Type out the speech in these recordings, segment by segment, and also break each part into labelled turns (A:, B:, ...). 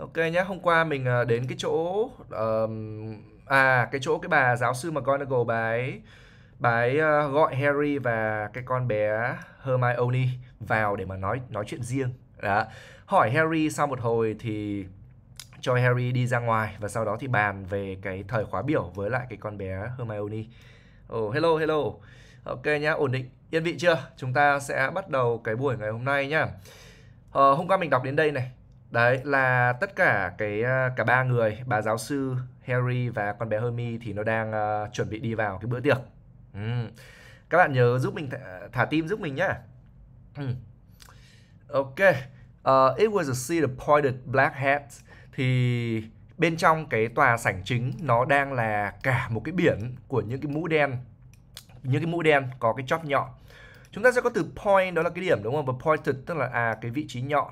A: Ok nhá, hôm qua mình ờ, đến cái chỗ uh, à cái chỗ cái bà giáo sư McGonagall bà ấy bà ấy uh, gọi Harry và cái con bé Hermione vào để mà nói nói chuyện riêng. Đó. Hỏi Harry sau một hồi thì cho Harry đi ra ngoài và sau đó thì bàn về cái thời khóa biểu với lại cái con bé Hermione. Oh, hello hello. Ok nhá, ổn định, yên vị chưa? Chúng ta sẽ bắt đầu cái buổi ngày hôm nay nhá. uh, hôm qua mình đọc đến đây này, Đấy là tất cả cái ờ, cả ba người, bà giáo sư, Harry và con bé Hermione thì nó đang uh, chuẩn bị đi vào cái bữa tiệc. Ừ. Các bạn nhớ giúp mình thả, ờ, thả tim giúp mình nhá. Ok. Uh, it was a seat of pointed black hat thì bên trong cái tòa sảnh chính nó đang là cả một cái biển của những cái mũ đen những cái mũ đen có cái chóp nhọn chúng ta sẽ có từ point đó là cái điểm đúng không và pointed tức là à cái vị trí nhọn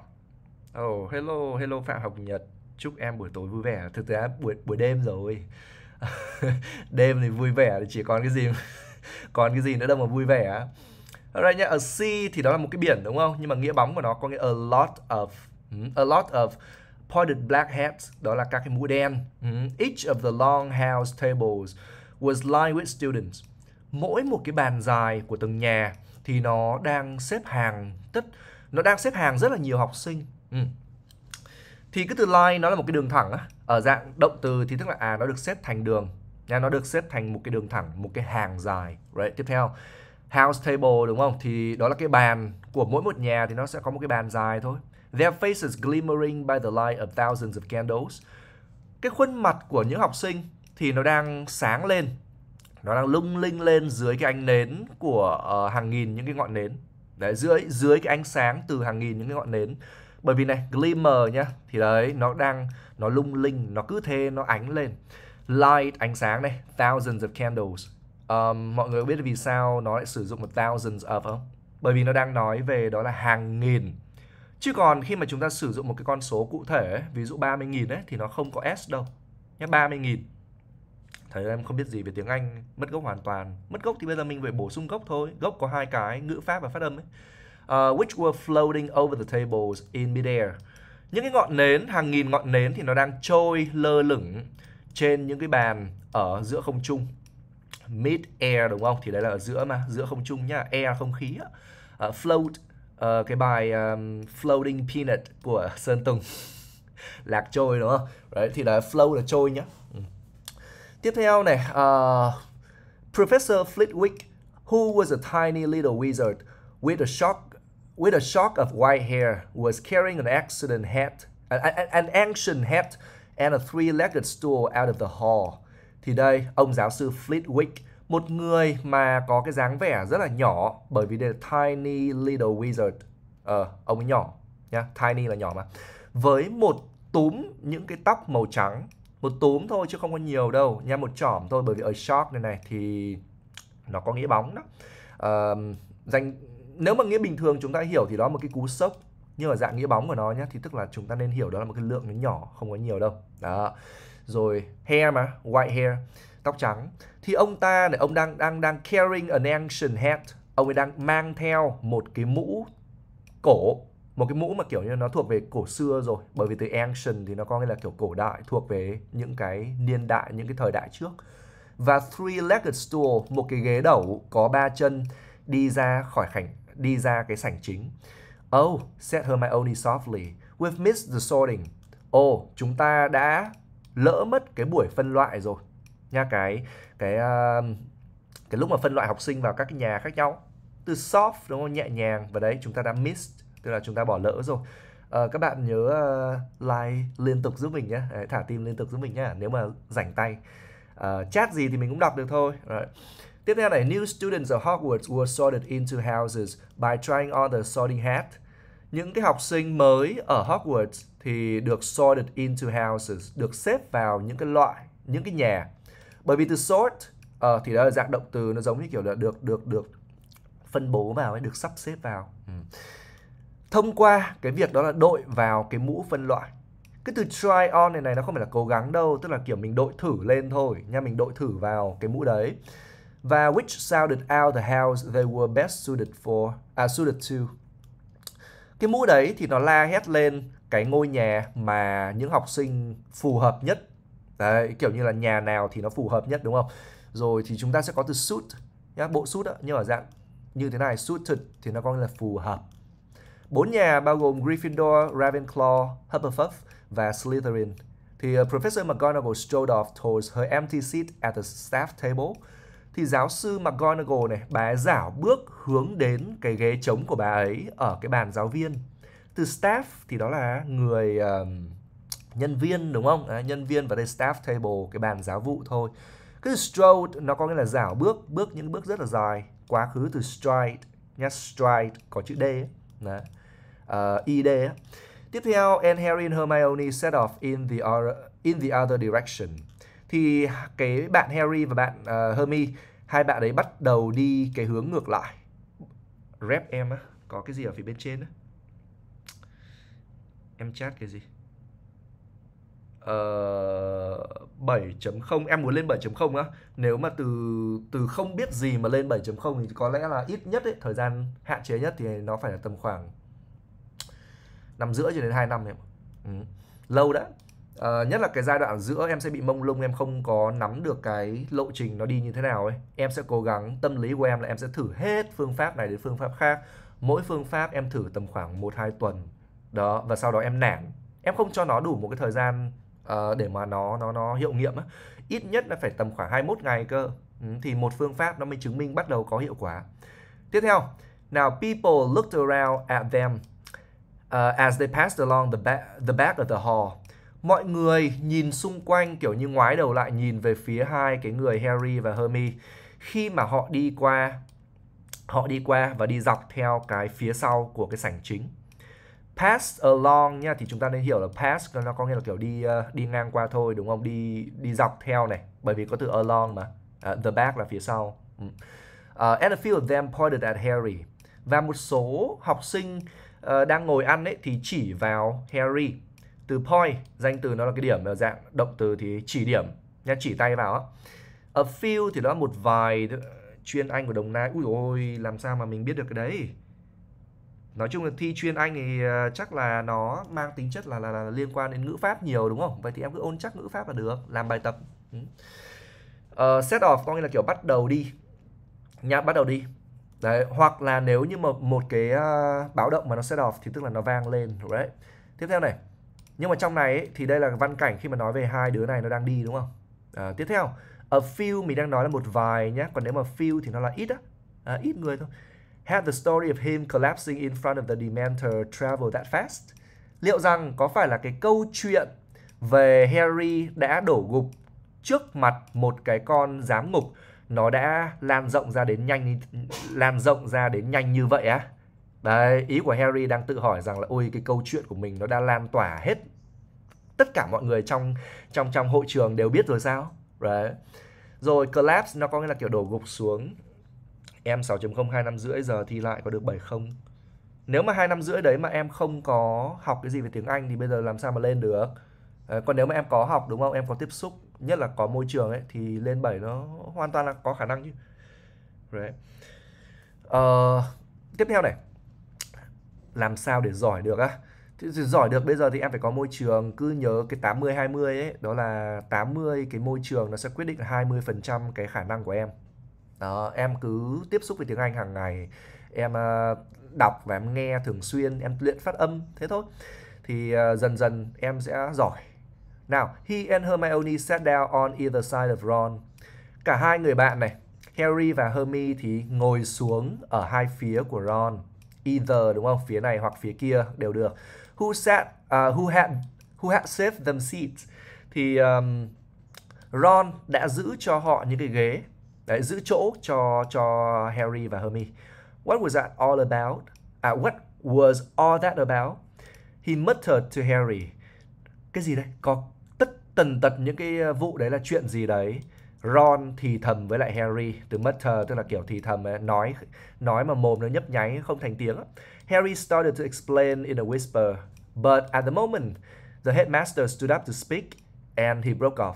A: Oh, hello, hello Phạm Học Nhật. Chúc em buổi tối vui vẻ. Thực tế buổi buổi đêm rồi. đêm thì vui vẻ thì chỉ còn cái gì còn cái gì nữa đâu mà vui vẻ. Alright nhá, ở sea thì đó là một cái biển đúng không? Nhưng mà nghĩa bóng của nó có nghĩa a lot of ừ, a lot of pointed black hats, đó là các cái mũ đen. Ừ, each of the long house tables was lined with students. Mỗi một cái bàn dài của từng nhà thì nó đang xếp hàng tất nó đang xếp hàng rất là nhiều học sinh Ừ. Thì cái từ line nó là một cái đường thẳng á. Ở dạng động từ thì tức là à nó được xếp thành đường. Nha, nó được xếp thành một cái đường thẳng, một cái hàng dài. Right. Tiếp theo, house table đúng không? Thì đó là cái bàn của mỗi một nhà thì nó sẽ có một cái bàn dài thôi. Their faces glimmering by the light of thousands of candles. Cái khuôn mặt của những học sinh thì nó đang sáng lên. Nó đang lung linh lên dưới cái ánh nến của uh, hàng nghìn những cái ngọn nến. Đấy, dưới dưới cái ánh sáng từ hàng nghìn những cái ngọn nến bởi vì này glimmer nhá thì đấy nó đang nó lung linh nó cứ thế nó ánh lên light ánh sáng này thousands of candles um, mọi người biết vì sao nó lại sử dụng một thousands of không bởi vì nó đang nói về đó là hàng nghìn chứ còn khi mà chúng ta sử dụng một cái con số cụ thể ví dụ 30.000 ấy thì nó không có s đâu nhé 30.000 thấy em không biết gì về tiếng Anh mất gốc hoàn toàn mất gốc thì bây giờ mình phải bổ sung gốc thôi gốc có hai cái ngữ pháp và phát âm ấy uh, which were floating over the tables in midair. Những cái ngọn nến, hàng nghìn ngọn nến thì nó đang trôi lơ lửng trên những cái bàn ở giữa không trung. Mid air đúng không? Thì đấy là ở giữa mà, giữa không trung nhá, air không khí á. Uh, float uh, cái bài um, floating peanut của Sơn Tùng. Lạc trôi đúng không? Đấy thì là flow là trôi nhá. Ừ. Tiếp theo này, uh, Professor Flitwick, who was a tiny little wizard with a sharp with a shock of white hair, was carrying an accident hat, an ancient hat and a three-legged stool out of the hall. Thì đây, ông giáo sư Flitwick, một người mà có cái dáng vẻ rất là nhỏ, bởi vì đây là Tiny Little Wizard. Ờ, ông nhỏ, nhá, Tiny là nhỏ mà. Với một túm những cái tóc màu trắng, một túm thôi chứ không có nhiều đâu, nha, một chỏm thôi, bởi vì ở shark này này thì nó có nghĩa bóng đó. Uh, danh nếu mà nghĩa bình thường chúng ta hiểu thì đó là một cái cú sốc nhưng ở dạng nghĩa bóng của nó nhé thì tức là chúng ta nên hiểu đó là một cái lượng nó nhỏ không có nhiều đâu đó rồi hair mà white hair tóc trắng thì ông ta này ông đang đang đang carrying an ancient hat ông ấy đang mang theo một cái mũ cổ một cái mũ mà kiểu như nó thuộc về cổ xưa rồi bởi vì từ ancient thì nó có nghĩa là kiểu cổ đại thuộc về những cái niên đại những cái thời đại trước và three legged stool một cái ghế đẩu có ba chân đi ra khỏi cảnh đi ra cái sảnh chính. Oh, said Hermione softly, we've missed the sorting. Oh, chúng ta đã lỡ mất cái buổi phân loại rồi. Nha cái cái uh, cái lúc mà phân loại học sinh vào các cái nhà khác nhau. Từ soft đúng không? Nhẹ nhàng và đấy chúng ta đã missed, tức là chúng ta bỏ lỡ rồi. Uh, các bạn nhớ uh, like liên tục giúp mình nhé, thả tim liên tục giúp mình nhé nếu mà rảnh tay. Uh, chat gì thì mình cũng đọc được thôi. Right. Tiếp theo này, new students of Hogwarts were sorted into houses by trying on the sorting hat. Những cái học sinh mới ở Hogwarts thì được sorted into houses, được xếp vào những cái loại, những cái nhà. Bởi vì từ sort uh, thì đó là dạng động từ nó giống như kiểu là được được được phân bố vào ấy, được sắp xếp vào. Ừ. Thông qua cái việc đó là đội vào cái mũ phân loại cái từ try on này này nó không phải là cố gắng đâu tức là kiểu mình đội thử lên thôi nha mình đội thử vào cái mũ đấy và which sounded out the house they were best suited for, à, suited to. Cái mũ đấy thì nó la hét lên cái ngôi nhà mà những học sinh phù hợp nhất. Đấy, kiểu như là nhà nào thì nó phù hợp nhất đúng không? Rồi thì chúng ta sẽ có từ suit, nhá, bộ suit đó, nhưng ở dạng như thế này, suited thì nó có nghĩa là phù hợp. Bốn nhà bao gồm Gryffindor, Ravenclaw, Hufflepuff và Slytherin. Thì uh, Professor McGonagall strode off towards her empty seat at the staff table thì giáo sư McGonagall này, bà ấy giảo bước hướng đến cái ghế trống của bà ấy ở cái bàn giáo viên. Từ staff thì đó là người uh, nhân viên đúng không? À, nhân viên và đây staff table cái bàn giáo vụ thôi. Cái strode nó có nghĩa là giảo bước, bước những bước rất là dài. Quá khứ từ stride, nhá stride có chữ d ấy. Đó. Uh, ờ, id ấy. Tiếp theo, and Harry and Hermione set off in the or, in the other direction. Thì cái bạn Harry và bạn uh, Hermione hai bạn ấy bắt đầu đi cái hướng ngược lại rep em á có cái gì ở phía bên trên á em chat cái gì uh, ờ, 7.0 em muốn lên 7.0 á nếu mà từ từ không biết gì mà lên 7.0 thì có lẽ là ít nhất ấy, thời gian hạn chế nhất thì nó phải là tầm khoảng năm rưỡi cho đến 2 năm em ừ. lâu đã à, nhất là cái giai đoạn giữa em sẽ bị mông lung em không có nắm được cái lộ trình nó đi như thế nào ấy em sẽ cố gắng tâm lý của em là em sẽ thử hết phương pháp này đến phương pháp khác mỗi phương pháp em thử tầm khoảng một hai tuần đó và sau đó em nản em không cho nó đủ một cái thời gian uh, để mà nó nó nó hiệu nghiệm á ít nhất là phải tầm khoảng 21 ngày cơ ừ, thì một phương pháp nó mới chứng minh bắt đầu có hiệu quả tiếp theo nào people looked around at them uh, as they passed along the back the back of the hall mọi người nhìn xung quanh kiểu như ngoái đầu lại nhìn về phía hai cái người Harry và Hermione khi mà họ đi qua họ đi qua và đi dọc theo cái phía sau của cái sảnh chính pass along nha thì chúng ta nên hiểu là pass nó có nghĩa là kiểu đi ờ, đi ngang qua thôi đúng không đi đi dọc theo này bởi vì có từ along mà uh, the back là phía sau uh, and a few of them pointed at Harry và một số học sinh uh, đang ngồi ăn ấy thì chỉ vào Harry từ point danh từ nó là cái điểm dạng động từ thì chỉ điểm nhá chỉ tay vào á a few thì nó là một vài ờ, chuyên anh của đồng nai ui ôi làm sao mà mình biết được cái đấy nói chung là thi chuyên anh thì ờ, chắc là nó mang tính chất là là, là liên quan đến ngữ pháp nhiều đúng không vậy thì em cứ ôn chắc ngữ pháp là được làm bài tập uh, set off có nghĩa là kiểu bắt đầu đi nhá bắt đầu đi đấy hoặc là nếu như mà một cái uh, báo động mà nó set off thì tức là nó vang lên đấy tiếp theo này nhưng mà trong này ấy, thì đây là văn cảnh khi mà nói về hai đứa này nó đang đi đúng không à, tiếp theo a few mình đang nói là một vài nhé còn nếu mà few thì nó là ít á à, ít người thôi have the story of him collapsing in front of the dementor travel that fast liệu rằng có phải là cái câu chuyện về Harry đã đổ gục trước mặt một cái con giám ngục nó đã lan rộng ra đến nhanh lan rộng ra đến nhanh như vậy á à? Đấy, ý của Harry đang tự hỏi rằng là ôi cái câu chuyện của mình nó đã lan tỏa hết tất cả mọi người trong trong trong hội trường đều biết rồi sao? Đấy. Rồi collapse nó có nghĩa là kiểu đổ gục xuống. Em 6.0 2 năm rưỡi giờ thi lại có được 7 không? Nếu mà hai năm rưỡi đấy mà em không có học cái gì về tiếng Anh thì bây giờ làm sao mà lên được? À, còn nếu mà em có học đúng không? Em có tiếp xúc, nhất là có môi trường ấy thì lên 7 nó hoàn toàn là có khả năng chứ. Đấy. Uh, tiếp theo này làm sao để giỏi được á thì giỏi được bây giờ thì em phải có môi trường cứ nhớ cái 80 20 ấy đó là 80 cái môi trường nó sẽ quyết định 20% cái khả năng của em đó em cứ tiếp xúc với tiếng Anh hàng ngày em ờ, đọc và em nghe thường xuyên em luyện phát âm thế thôi thì ờ, dần dần em sẽ giỏi nào he and Hermione sat down on either side of Ron cả hai người bạn này Harry và Hermione thì ngồi xuống ở hai phía của Ron either đúng không? Phía này hoặc phía kia đều được. Who sat uh, who had who had saved them seats thì um, Ron đã giữ cho họ những cái ghế. Đấy, giữ chỗ cho cho Harry và Hermione. What was that all about? À what was all that about? He muttered to Harry. Cái gì đây? Có tất tần tật những cái à, vụ đấy là chuyện gì đấy? Ron thì thầm với lại Harry từ mutter tức là kiểu thì thầm nói nói mà mồm nó nhấp nháy không thành tiếng. Harry started to explain in a whisper, but at the moment the headmaster stood up to speak and he broke off.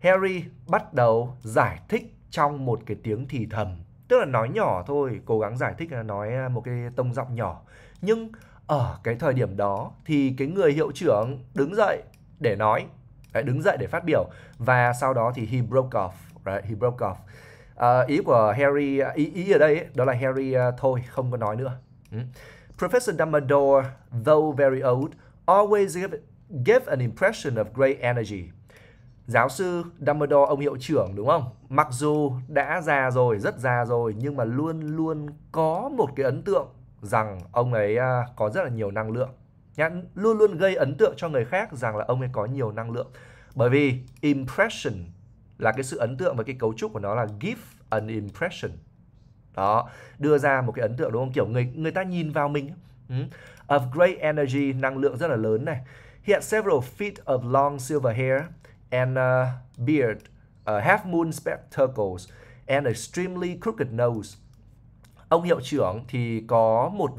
A: Harry bắt đầu giải thích trong một cái tiếng thì thầm, tức là nói nhỏ thôi, cố gắng giải thích là nói một cái tông giọng nhỏ. Nhưng ở cái thời điểm đó thì cái người hiệu trưởng đứng dậy để nói Đấy, đứng dậy để phát biểu và sau đó thì he broke off, right? He broke off. Uh, ý của Harry ý ý ở đây ấy, đó là Harry uh, thôi không có nói nữa. Ừ. Professor Dumbledore, though very old, always give, give an impression of great energy. Giáo sư Dumbledore ông hiệu trưởng đúng không? Mặc dù đã già rồi, rất già rồi nhưng mà luôn luôn có một cái ấn tượng rằng ông ấy uh, có rất là nhiều năng lượng nhá, luôn luôn gây ấn tượng cho người khác rằng là ông ấy có nhiều năng lượng. Bởi vì impression là cái sự ấn tượng và cái cấu trúc của nó là give an impression. Đó, đưa ra một cái ấn tượng đúng không? Kiểu người người ta nhìn vào mình ừ. of great energy, năng lượng rất là lớn này. He had several feet of long silver hair and a beard, a half moon spectacles and extremely crooked nose. Ông hiệu trưởng thì có một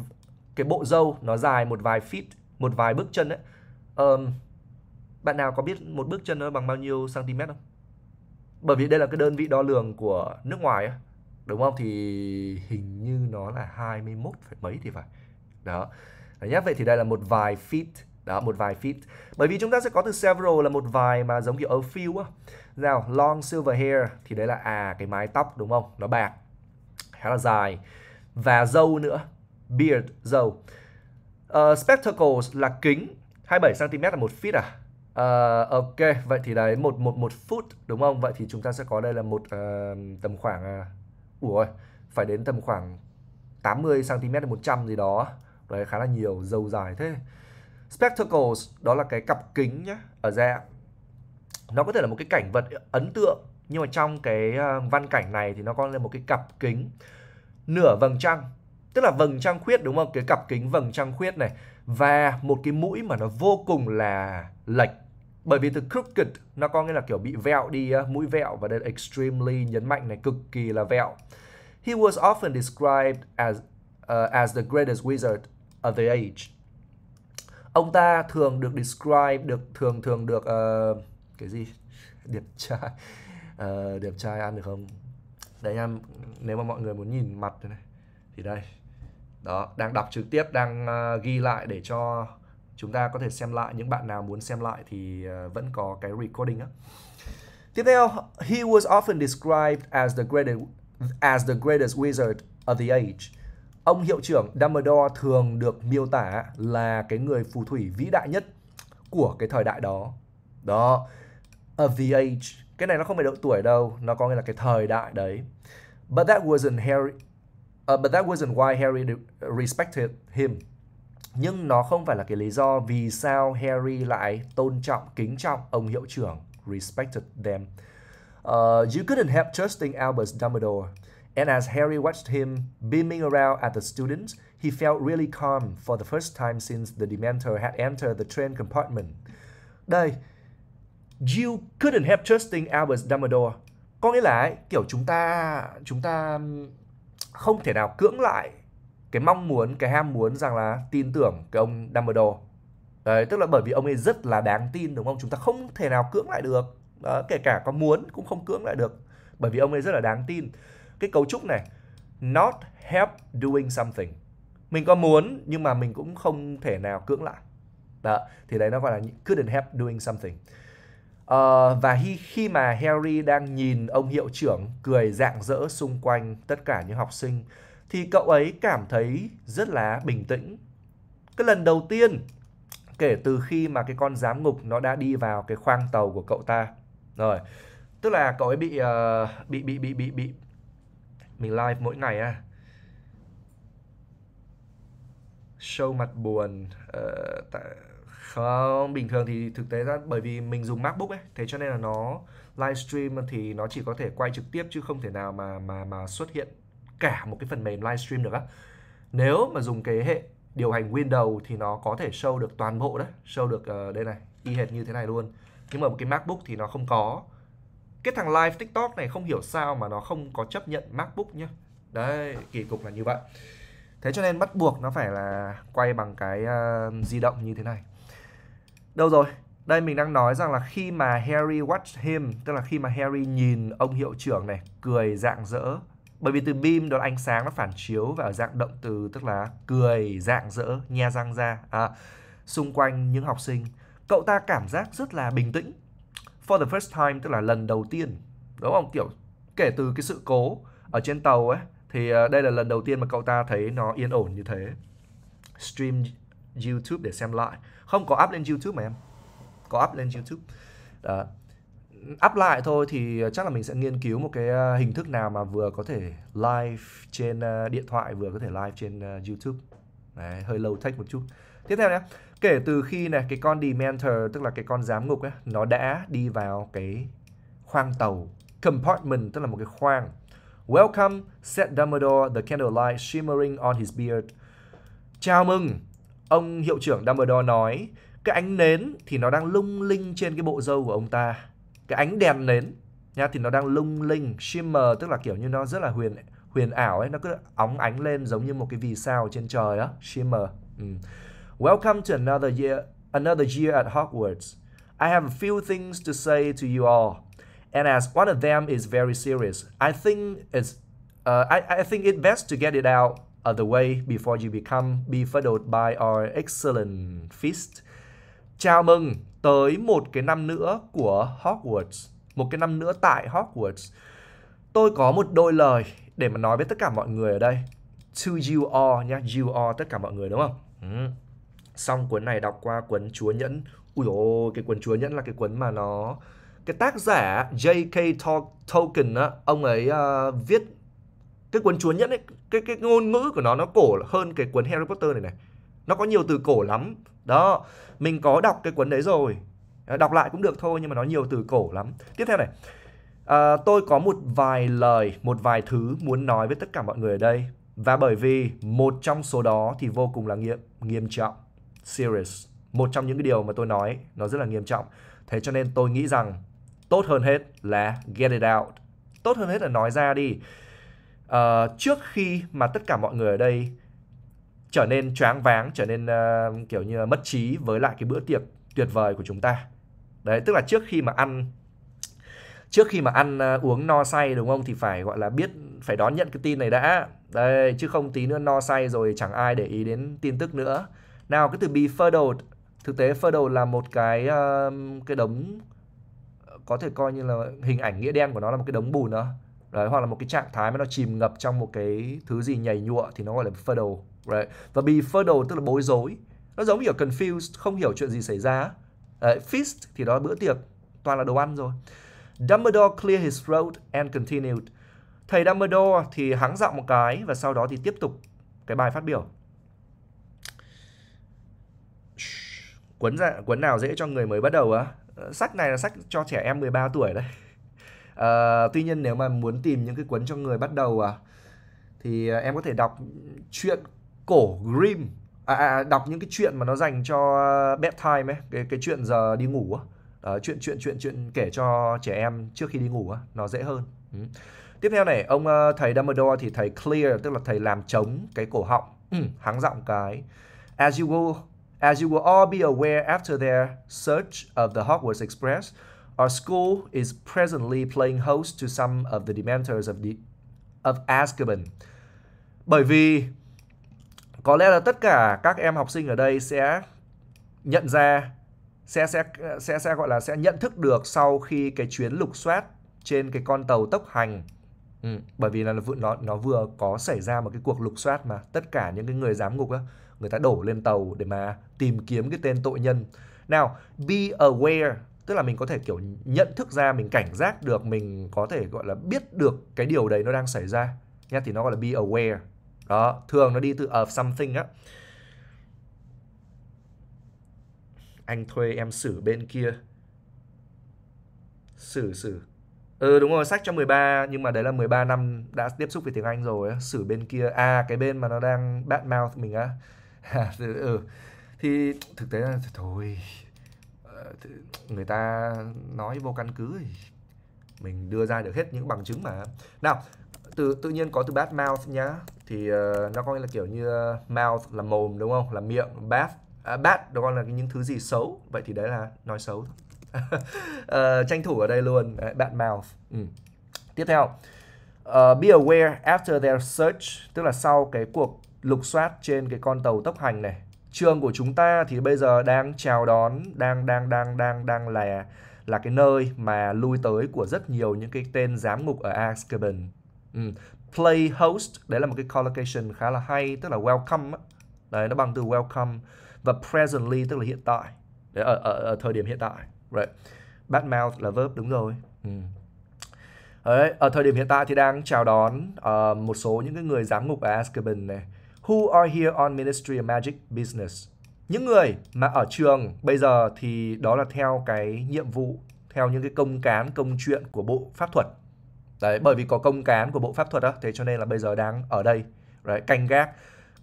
A: cái bộ râu nó dài một vài feet một vài bước chân đấy um, bạn nào có biết một bước chân nó bằng bao nhiêu cm không bởi vì đây là cái đơn vị đo lường của nước ngoài ấy, đúng không thì hình như nó là 21 phải mấy thì phải đó Đấy nhá vậy thì đây là một vài feet đó một vài feet bởi vì chúng ta sẽ có từ several là một vài mà giống kiểu a few á nào long silver hair thì đấy là à cái mái tóc đúng không nó bạc khá là dài và dâu nữa beard dâu Uh, ờ, spectacles là kính 27 cm là một feet à? Uh, ok, vậy thì đấy một một một foot đúng không? Vậy thì chúng ta sẽ có đây là một uh, tầm khoảng uh, ủa phải đến tầm khoảng 80 cm đến 100 gì đó. Đấy khá là nhiều, dâu dài thế. Spectacles đó là cái cặp kính nhá, ở dạng nó có thể là một cái cảnh vật ấn tượng nhưng mà trong cái uh, văn cảnh này thì nó có là một cái cặp kính nửa vầng trăng tức là vầng trăng khuyết đúng không cái cặp kính vầng trăng khuyết này và một cái mũi mà nó vô cùng là lệch bởi vì từ crooked nó có nghĩa là kiểu bị vẹo đi mũi vẹo và đây là extremely nhấn mạnh này cực kỳ là vẹo he was often described as uh, as the greatest wizard of the age ông ta thường được describe được thường thường được uh, cái gì điệp trai uh, ờ, điệp trai ăn được không đấy em nếu mà mọi người muốn nhìn mặt này thì đây đó đang đọc trực tiếp đang uh, ghi lại để cho chúng ta có thể xem lại những bạn nào muốn xem lại thì uh, vẫn có cái recording á tiếp theo he was often described as the greatest as the greatest wizard of the age ông hiệu trưởng Dumbledore thường được miêu tả là cái người phù thủy vĩ đại nhất của cái thời đại đó đó of the age cái này nó không phải độ tuổi đâu nó có nghĩa là cái thời đại đấy but that wasn't Harry Uh, but that wasn't why Harry ờ, respected him. Nhưng nó không phải là cái lý do vì sao Harry lại tôn trọng, kính trọng ông hiệu trưởng. Respected them. Uh, you couldn't help trusting Albus Dumbledore. And as Harry watched him beaming around at the students, he felt really calm for the first time since the Dementor had entered the train compartment. Đây, you couldn't help trusting Albus Dumbledore. Có nghĩa là kiểu chúng ta chúng ta không thể nào cưỡng lại cái mong muốn cái ham muốn rằng là tin tưởng cái ông Dumbledore đấy tức là bởi vì ông ấy rất là đáng tin đúng không chúng ta không thể nào cưỡng lại được đó, kể cả có muốn cũng không cưỡng lại được bởi vì ông ấy rất là đáng tin cái cấu trúc này not help doing something mình có muốn nhưng mà mình cũng không thể nào cưỡng lại đó thì đấy nó gọi là couldn't help doing something Uh, và khi, khi mà Harry đang nhìn ông hiệu trưởng cười rạng rỡ xung quanh tất cả những học sinh thì cậu ấy cảm thấy rất là bình tĩnh. Cái lần đầu tiên kể từ khi mà cái con giám ngục nó đã đi vào cái khoang tàu của cậu ta. Rồi. Tức là cậu ấy bị uh, bị bị bị bị bị mình live mỗi ngày à. Show mặt buồn uh, tại không bình thường thì thực tế ra bởi vì mình dùng macbook ấy thế cho nên là nó livestream thì nó chỉ có thể quay trực tiếp chứ không thể nào mà mà mà xuất hiện cả một cái phần mềm livestream được á nếu mà dùng cái hệ điều hành Windows thì nó có thể show được toàn bộ đấy show được uh, đây này y hệt như thế này luôn nhưng mà một cái MacBook thì nó không có cái thằng live TikTok này không hiểu sao mà nó không có chấp nhận MacBook nhá đấy kỳ cục là như vậy thế cho nên bắt buộc nó phải là quay bằng cái uh, di động như thế này Đâu rồi? Đây mình đang nói rằng là khi mà Harry watch him, tức là khi mà Harry nhìn ông hiệu trưởng này cười dạng dỡ. Bởi vì từ beam đó là ánh sáng nó phản chiếu vào dạng động từ tức là cười dạng dỡ, nhe răng ra. À, xung quanh những học sinh, cậu ta cảm giác rất là bình tĩnh. For the first time tức là lần đầu tiên. Đúng không? Kiểu kể từ cái sự cố ở trên tàu ấy thì ờ, đây là lần đầu tiên mà cậu ta thấy nó yên ổn như thế. Stream YouTube để xem lại không có up lên youtube mà em có up lên youtube đó up lại thôi thì chắc là mình sẽ nghiên cứu một cái à, hình thức nào mà vừa có thể live trên à, điện thoại vừa có thể live trên à, youtube Đấy, hơi lâu thách một chút tiếp theo nhé kể từ khi này cái con Dementor tức là cái con giám ngục ấy, nó đã đi vào cái khoang tàu compartment tức là một cái khoang welcome said Dumbledore the candlelight shimmering on his beard chào mừng Ông hiệu trưởng Dumbledore nói, cái ánh nến thì nó đang lung linh trên cái bộ râu của ông ta. Cái ánh đèn nến nha thì nó đang lung linh, shimmer tức là kiểu như nó rất là huyền huyền ảo ấy, nó cứ óng ánh lên giống như một cái vì sao trên trời á, shimmer. Ừ. Welcome to another year, another year at Hogwarts. I have a few things to say to you all. And as one of them is very serious, I think it's uh, I, I think it best to get it out the way before you become be fuddled by our excellent feast. Chào mừng tới một cái năm nữa của Hogwarts, một cái năm nữa tại Hogwarts. Tôi có một đôi lời để mà nói với tất cả mọi người ở đây. To you all nhá, you all tất cả mọi người đúng không? Ừ. Xong cuốn này đọc qua cuốn Chúa Nhẫn. Ui dồi ôi, cái cuốn Chúa Nhẫn là cái cuốn mà nó cái tác giả J.K. Tolkien á, ông ấy uh, viết cái cuốn chúa nhẫn ấy cái cái ngôn ngữ của nó nó cổ hơn cái cuốn Harry Potter này này nó có nhiều từ cổ lắm đó mình có đọc cái cuốn đấy rồi ờ, đọc lại cũng được thôi nhưng mà nó nhiều từ cổ lắm tiếp theo này à, tôi có một vài lời một vài thứ muốn nói với tất cả mọi người ở đây và bởi vì một trong số đó thì vô cùng là nghiêm nghiêm trọng serious một trong những cái điều mà tôi nói nó rất là nghiêm trọng thế cho nên tôi nghĩ rằng tốt hơn hết là get it out tốt hơn hết là nói ra đi uh, trước khi mà tất cả mọi người ở đây trở nên choáng váng trở nên uh, kiểu như mất trí với lại cái bữa tiệc tuyệt vời của chúng ta đấy tức là trước khi mà ăn trước khi mà ăn uh, uống no say đúng không thì phải gọi là biết phải đón nhận cái tin này đã đây chứ không tí nữa no say rồi chẳng ai để ý đến tin tức nữa nào cái từ be fuddled thực tế fuddled là một cái uh, cái đống có thể coi như là hình ảnh nghĩa đen của nó là một cái đống bùn đó đấy hoặc là một cái trạng thái mà nó chìm ngập trong một cái thứ gì nhầy nhụa thì nó gọi là fuddle right và be fuddle tức là bối rối nó giống như ở confused không hiểu chuyện gì xảy ra đấy, feast thì đó bữa tiệc toàn là đồ ăn rồi Dumbledore cleared his throat and continued thầy Dumbledore thì hắng giọng một cái và sau đó thì tiếp tục cái bài phát biểu cuốn dạ, cuốn nào dễ cho người mới bắt đầu á à? sách này là sách cho trẻ em 13 tuổi đấy à, tuy nhiên nếu mà muốn tìm những cái cuốn cho người bắt đầu à, thì ờ, em có thể đọc chuyện cổ Grimm à, à, à, đọc những cái chuyện mà nó dành cho ờ, bedtime ấy cái cái chuyện giờ đi ngủ á à, chuyện chuyện chuyện chuyện kể cho trẻ em trước khi đi ngủ á nó dễ hơn ừ. tiếp theo này ông thầy Dumbledore thì thầy clear tức là thầy làm trống cái cổ họng ừ, hắng giọng cái as you will As you will all be aware after their search of the Hogwarts Express, Our school is presently playing host to some of the dementors of the of Azkaban. Bởi vì có lẽ là tất cả các em học sinh ở đây sẽ nhận ra sẽ sẽ sẽ sẽ gọi là sẽ nhận thức được sau khi cái chuyến lục soát trên cái con tàu tốc hành ừ, bởi vì là nó, nó vừa có xảy ra một cái cuộc lục soát mà tất cả những cái người giám ngục á người ta đổ lên tàu để mà tìm kiếm cái tên tội nhân. Now, be aware tức là mình có thể kiểu nhận thức ra mình cảnh giác được mình có thể gọi là biết được cái điều đấy nó đang xảy ra nhé thì nó gọi là be aware đó thường nó đi từ of something á anh thuê em xử bên kia xử xử Ừ đúng rồi, sách cho 13 nhưng mà đấy là 13 năm đã tiếp xúc với tiếng Anh rồi xử bên kia à cái bên mà nó đang bad mouth mình á. ừ. Thì thực tế là thôi người ta nói vô căn cứ thì mình đưa ra được hết những bằng chứng mà nào từ tự nhiên có từ bad mouth nhá thì uh, nó có nghĩa là kiểu như uh, mouth là mồm đúng không là miệng bad à, bad đó con là những thứ gì xấu vậy thì đấy là nói xấu uh, tranh thủ ở đây luôn đấy, bad mouth ừ. tiếp theo uh, be aware after their search tức là sau cái cuộc lục soát trên cái con tàu tốc hành này trường của chúng ta thì bây giờ đang chào đón đang đang đang đang đang là là cái nơi mà lui tới của rất nhiều những cái tên giám mục ở Azkaban. Ừ. Play host đấy là một cái collocation khá là hay tức là welcome á. Đấy nó bằng từ welcome và presently tức là hiện tại. Đấy ở ở, ở thời điểm hiện tại. Right. Bad mouth là verb đúng rồi. Ừ. Đấy, ở thời điểm hiện tại thì đang chào đón uh, một số những cái người giám mục ở Azkaban này who are here on Ministry of Magic Business. Những người mà ở trường bây giờ thì đó là theo cái nhiệm vụ, theo những cái công cán, công chuyện của Bộ Pháp thuật. Đấy, bởi vì có công cán của Bộ Pháp thuật đó, thế cho nên là bây giờ đang ở đây, đấy, canh gác.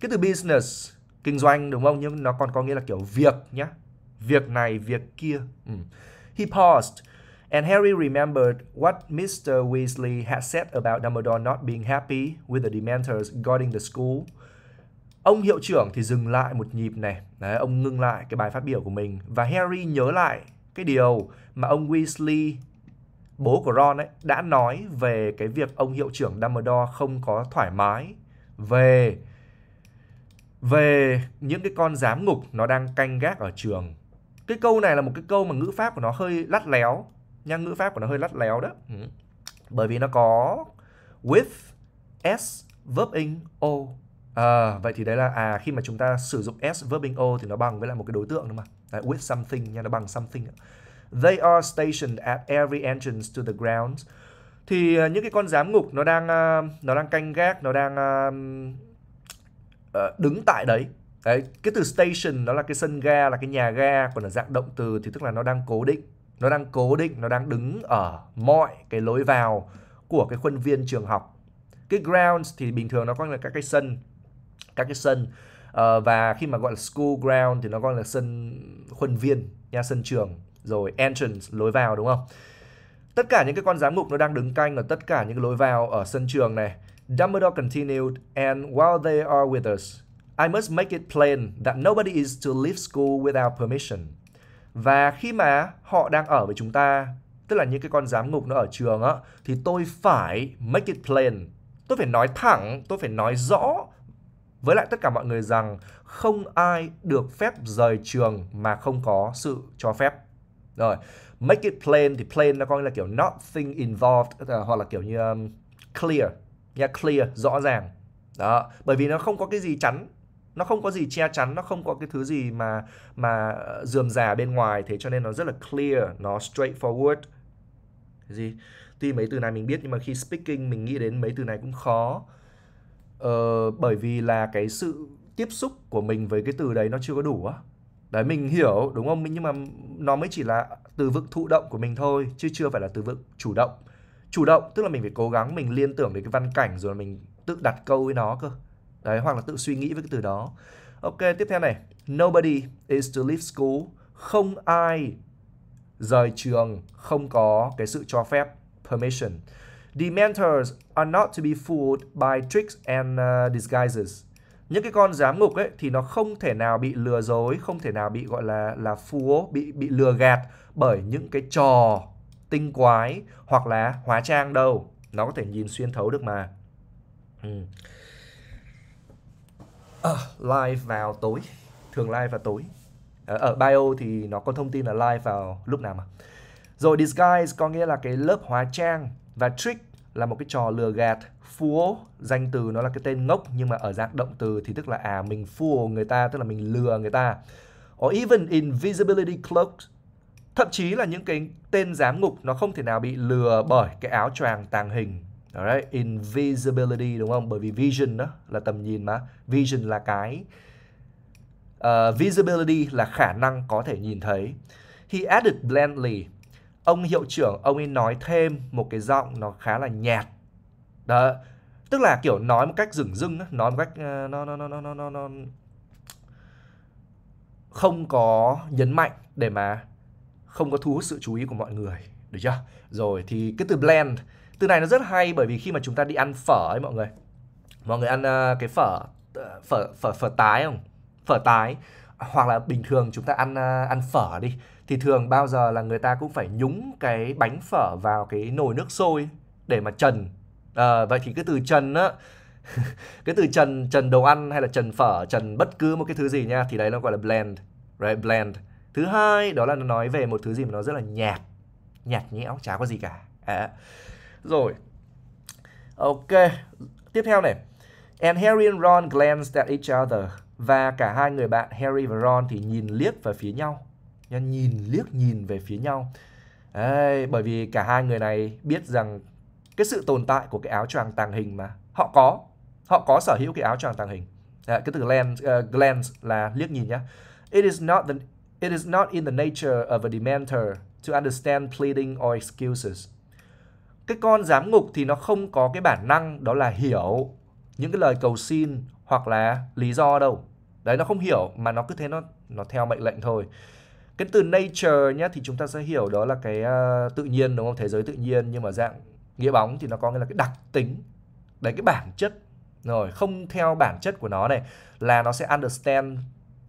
A: Cái từ business, kinh doanh đúng không? Nhưng nó còn có nghĩa là kiểu việc nhá. Việc này, việc kia. Ừ. He paused. And Harry remembered what Mr. Weasley had said about Dumbledore not being happy with the Dementors guarding the school. Ông hiệu trưởng thì dừng lại một nhịp này, Đấy, ông ngưng lại cái bài phát biểu của mình và Harry nhớ lại cái điều mà ông Weasley bố của Ron ấy đã nói về cái việc ông hiệu trưởng Dumbledore không có thoải mái về về những cái con giám ngục nó đang canh gác ở trường. Cái câu này là một cái câu mà ngữ pháp của nó hơi lắt léo, nha ngữ pháp của nó hơi lắt léo đó. Ừ. Bởi vì nó có with s verb in o À, vậy thì đấy là à khi mà chúng ta sử dụng s verbing o thì nó bằng với lại một cái đối tượng đúng không Đấy, with something nha, nó bằng something. They are stationed at every entrance to the grounds. Thì ờ, những cái con giám ngục nó đang ờ, nó đang canh gác, nó đang uh, đứng tại đấy. Đấy, cái từ station nó là cái sân ga, là cái nhà ga, còn là dạng động từ thì tức là nó đang cố định. Nó đang cố định, nó đang đứng ở mọi cái lối vào của cái khuôn viên trường học. Cái grounds thì bình thường nó có là các cái sân các cái sân uh, và khi mà gọi là school ground thì nó gọi là sân khuôn viên nha sân trường rồi entrance lối vào đúng không tất cả những cái con giám mục nó đang đứng canh ở tất cả những cái lối vào ở sân trường này Dumbledore continued and while they are with us I must make it plain that nobody is to leave school without permission và khi mà họ đang ở với chúng ta tức là những cái con giám ngục nó ở trường á thì tôi phải make it plain tôi phải nói thẳng tôi phải nói rõ với lại tất cả mọi người rằng không ai được phép rời trường mà không có sự cho phép. Rồi, make it plain thì plain nó coi là kiểu nothing involved hoặc là kiểu như um, clear, nha yeah, clear rõ ràng. Đó, bởi vì nó không có cái gì chắn, nó không có gì che chắn, nó không có cái thứ gì mà mà rườm ờ, rà bên ngoài thế cho nên nó rất là clear, nó straightforward. Cái gì? Tuy mấy từ này mình biết nhưng mà khi speaking mình nghĩ đến mấy từ này cũng khó. Ờ, bởi vì là cái sự tiếp xúc của mình với cái từ đấy nó chưa có đủ á đấy mình hiểu đúng không nhưng mà nó mới chỉ là từ vựng thụ động của mình thôi chứ chưa phải là từ vựng chủ động chủ động tức là mình phải cố gắng mình liên tưởng đến cái văn cảnh rồi mình tự đặt câu với nó cơ đấy hoặc là tự suy nghĩ với cái từ đó ok tiếp theo này nobody is to leave school không ai rời trường không có cái sự cho phép permission Dementors are not to be fooled by tricks and uh, disguises. Những cái con giám ngục ấy thì nó không thể nào bị lừa dối, không thể nào bị gọi là là phú, bị bị lừa gạt bởi những cái trò tinh quái hoặc là hóa trang đâu. Nó có thể nhìn xuyên thấu được mà. Ừ. À, live vào tối, thường live vào tối. Ở, ờ, ở bio thì nó có thông tin là live vào lúc nào mà. Rồi disguise có nghĩa là cái lớp hóa trang và trick là một cái trò lừa gạt, fool, danh từ nó là cái tên ngốc nhưng mà ở dạng động từ thì tức là à mình fool người ta, tức là mình lừa người ta. Or even invisibility cloaks. Thậm chí là những cái tên giám ngục nó không thể nào bị lừa bởi cái áo choàng tàng hình. Alright, invisibility đúng không? Bởi vì vision đó là tầm nhìn mà. Vision là cái uh, visibility là khả năng có thể nhìn thấy. He added blandly ông hiệu trưởng ông ấy nói thêm một cái giọng nó khá là nhạt đó tức là kiểu nói một cách dửng rưng nói một cách ờ, nó nó nó nó nó nó, không có nhấn mạnh để mà không có thu hút sự chú ý của mọi người được chưa rồi thì cái từ blend từ này nó rất hay bởi vì khi mà chúng ta đi ăn phở ấy mọi người mọi người ăn ờ, cái phở ờ, phở phở phở tái không phở tái hoặc là bình thường chúng ta ăn à, ăn phở đi thì thường bao giờ là người ta cũng phải nhúng cái bánh phở vào cái nồi nước sôi để mà trần à, vậy thì cái từ trần á cái từ trần trần đồ ăn hay là trần phở trần bất cứ một cái thứ gì nha thì đấy nó gọi là blend right blend thứ hai đó là nó nói về một thứ gì mà nó rất là nhạt nhạt nhẽo chả có gì cả à. rồi ok tiếp theo này and Harry and Ron glanced at each other và cả hai người bạn Harry và Ron thì nhìn liếc về phía nhau. nhìn liếc nhìn về phía nhau. Đấy, bởi vì cả hai người này biết rằng cái sự tồn tại của cái áo choàng tàng hình mà họ có. Họ có sở hữu cái áo choàng tàng hình. À, cái từ glance, uh, ờ, glance là liếc nhìn nhá. It is not the it is not in the nature of a dementor to understand pleading or excuses. Cái con giám ngục thì nó không có cái bản năng đó là hiểu những cái lời cầu xin hoặc là lý do đâu đấy nó không hiểu mà nó cứ thế nó nó theo mệnh lệnh thôi cái từ nature nhá thì chúng ta sẽ hiểu đó là cái uh, tự nhiên đúng không thế giới tự nhiên nhưng mà dạng nghĩa bóng thì nó có nghĩa là cái đặc tính đấy cái bản chất rồi không theo bản chất của nó này là nó sẽ understand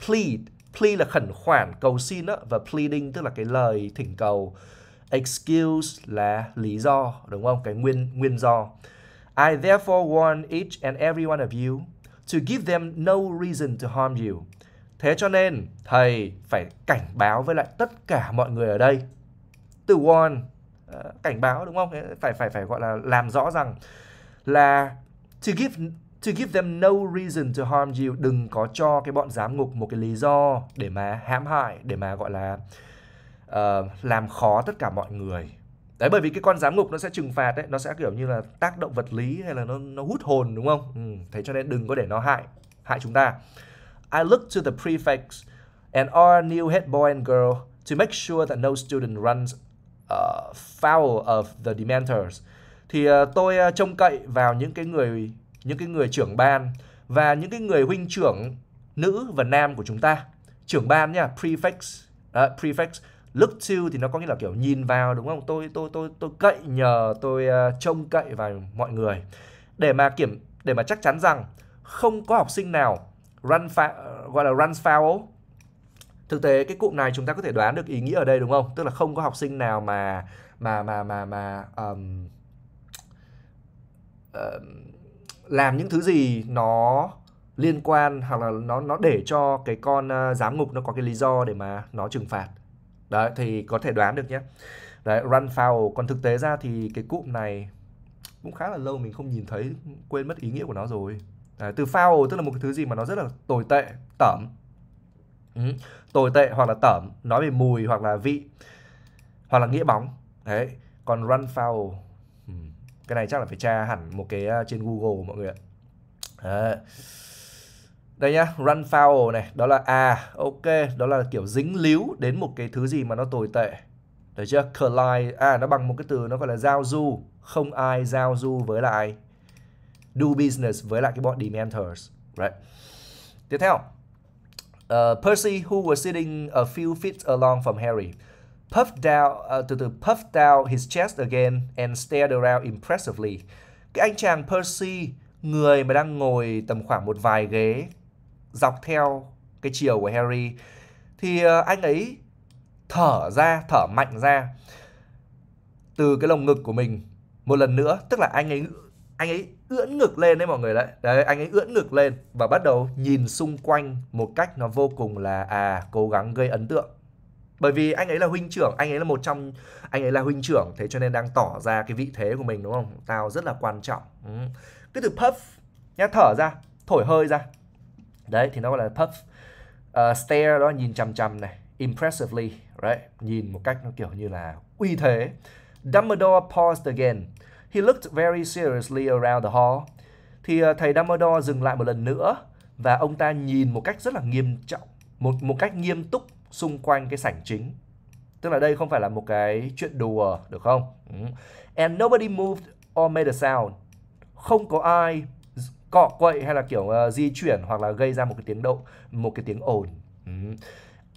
A: plead plead là khẩn khoản cầu xin đó, và pleading tức là cái lời thỉnh cầu excuse là lý do đúng không cái nguyên nguyên do I therefore warn each and every one of you to give them no reason to harm you. Thế cho nên thầy phải cảnh báo với lại tất cả mọi người ở đây. Từ warn ờ, cảnh báo đúng không? Phải phải phải gọi là làm rõ rằng là to give to give them no reason to harm you đừng có cho cái bọn giám ngục một cái lý do để mà hãm hại để mà gọi là uh, làm khó tất cả mọi người đấy bởi vì cái con giám ngục nó sẽ trừng phạt đấy nó sẽ kiểu như là tác động vật lý hay là nó nó hút hồn đúng không ừ, thế cho nên đừng có để nó hại hại chúng ta I look to the prefects and our new head boy and girl to make sure that no student runs uh, foul of the dementors thì uh, tôi uh, trông cậy vào những cái người những cái người trưởng ban và những cái người huynh trưởng nữ và nam của chúng ta trưởng ban nha prefects uh, prefects look to thì nó có nghĩa là kiểu nhìn vào đúng không tôi tôi tôi tôi cậy nhờ tôi uh, trông cậy vào mọi người để mà kiểm để mà chắc chắn rằng không có học sinh nào run fa- gọi là run foul thực tế cái cụm này chúng ta có thể đoán được ý nghĩa ở đây đúng không tức là không có học sinh nào mà mà mà mà mà um, làm những thứ gì nó liên quan hoặc là nó nó để cho cái con ờ, giám ngục nó có cái lý do để mà nó trừng phạt Đấy thì có thể đoán được nhé. Đấy run foul còn thực tế ra thì cái cụm này cũng khá là lâu mình không nhìn thấy quên mất ý nghĩa của nó rồi. Đấy, từ foul tức là một cái thứ gì mà nó rất là tồi tệ, tẩm. Ừ, tồi tệ hoặc là tẩm, nói về mùi hoặc là vị hoặc là nghĩa bóng. Đấy, còn run foul hmm, cái này chắc là phải tra hẳn một cái trên Google mọi người ạ. Đấy đây nhá run foul này đó là à ok đó là kiểu dính líu đến một cái thứ gì mà nó tồi tệ được chưa collide à nó bằng một cái từ nó gọi là giao du không ai giao du với lại do business với lại cái bọn dementors right tiếp theo uh, Percy who was sitting a few feet along from Harry puffed out uh, ờ, từ từ puffed out his chest again and stared around impressively cái anh chàng Percy người mà đang ngồi tầm khoảng một vài ghế dọc theo cái chiều của Harry thì ờ, anh ấy thở ra, thở mạnh ra từ cái lồng ngực của mình một lần nữa, tức là anh ấy anh ấy ưỡn ngực lên đấy mọi người đấy. Đấy, anh ấy ưỡn ngực lên và bắt đầu nhìn xung quanh một cách nó vô cùng là à cố gắng gây ấn tượng. Bởi vì anh ấy là huynh trưởng, anh ấy là một trong anh ấy là huynh trưởng thế cho nên đang tỏ ra cái vị thế của mình đúng không? Tao rất là quan trọng. Ừ. Cái từ puff nhá thở ra, thổi hơi ra đấy thì nó gọi là puff uh, stare đó nhìn chằm chằm này impressively right nhìn một cách nó kiểu như là uy thế Dumbledore paused again he looked very seriously around the hall thì uh, thầy Dumbledore dừng lại một lần nữa và ông ta nhìn một cách rất là nghiêm trọng một một cách nghiêm túc xung quanh cái sảnh chính tức là đây không phải là một cái chuyện đùa được không ừ. and nobody moved or made a sound không có ai cọ quậy hay là kiểu uh, di chuyển hoặc là gây ra một cái tiếng động một cái tiếng ồn mm.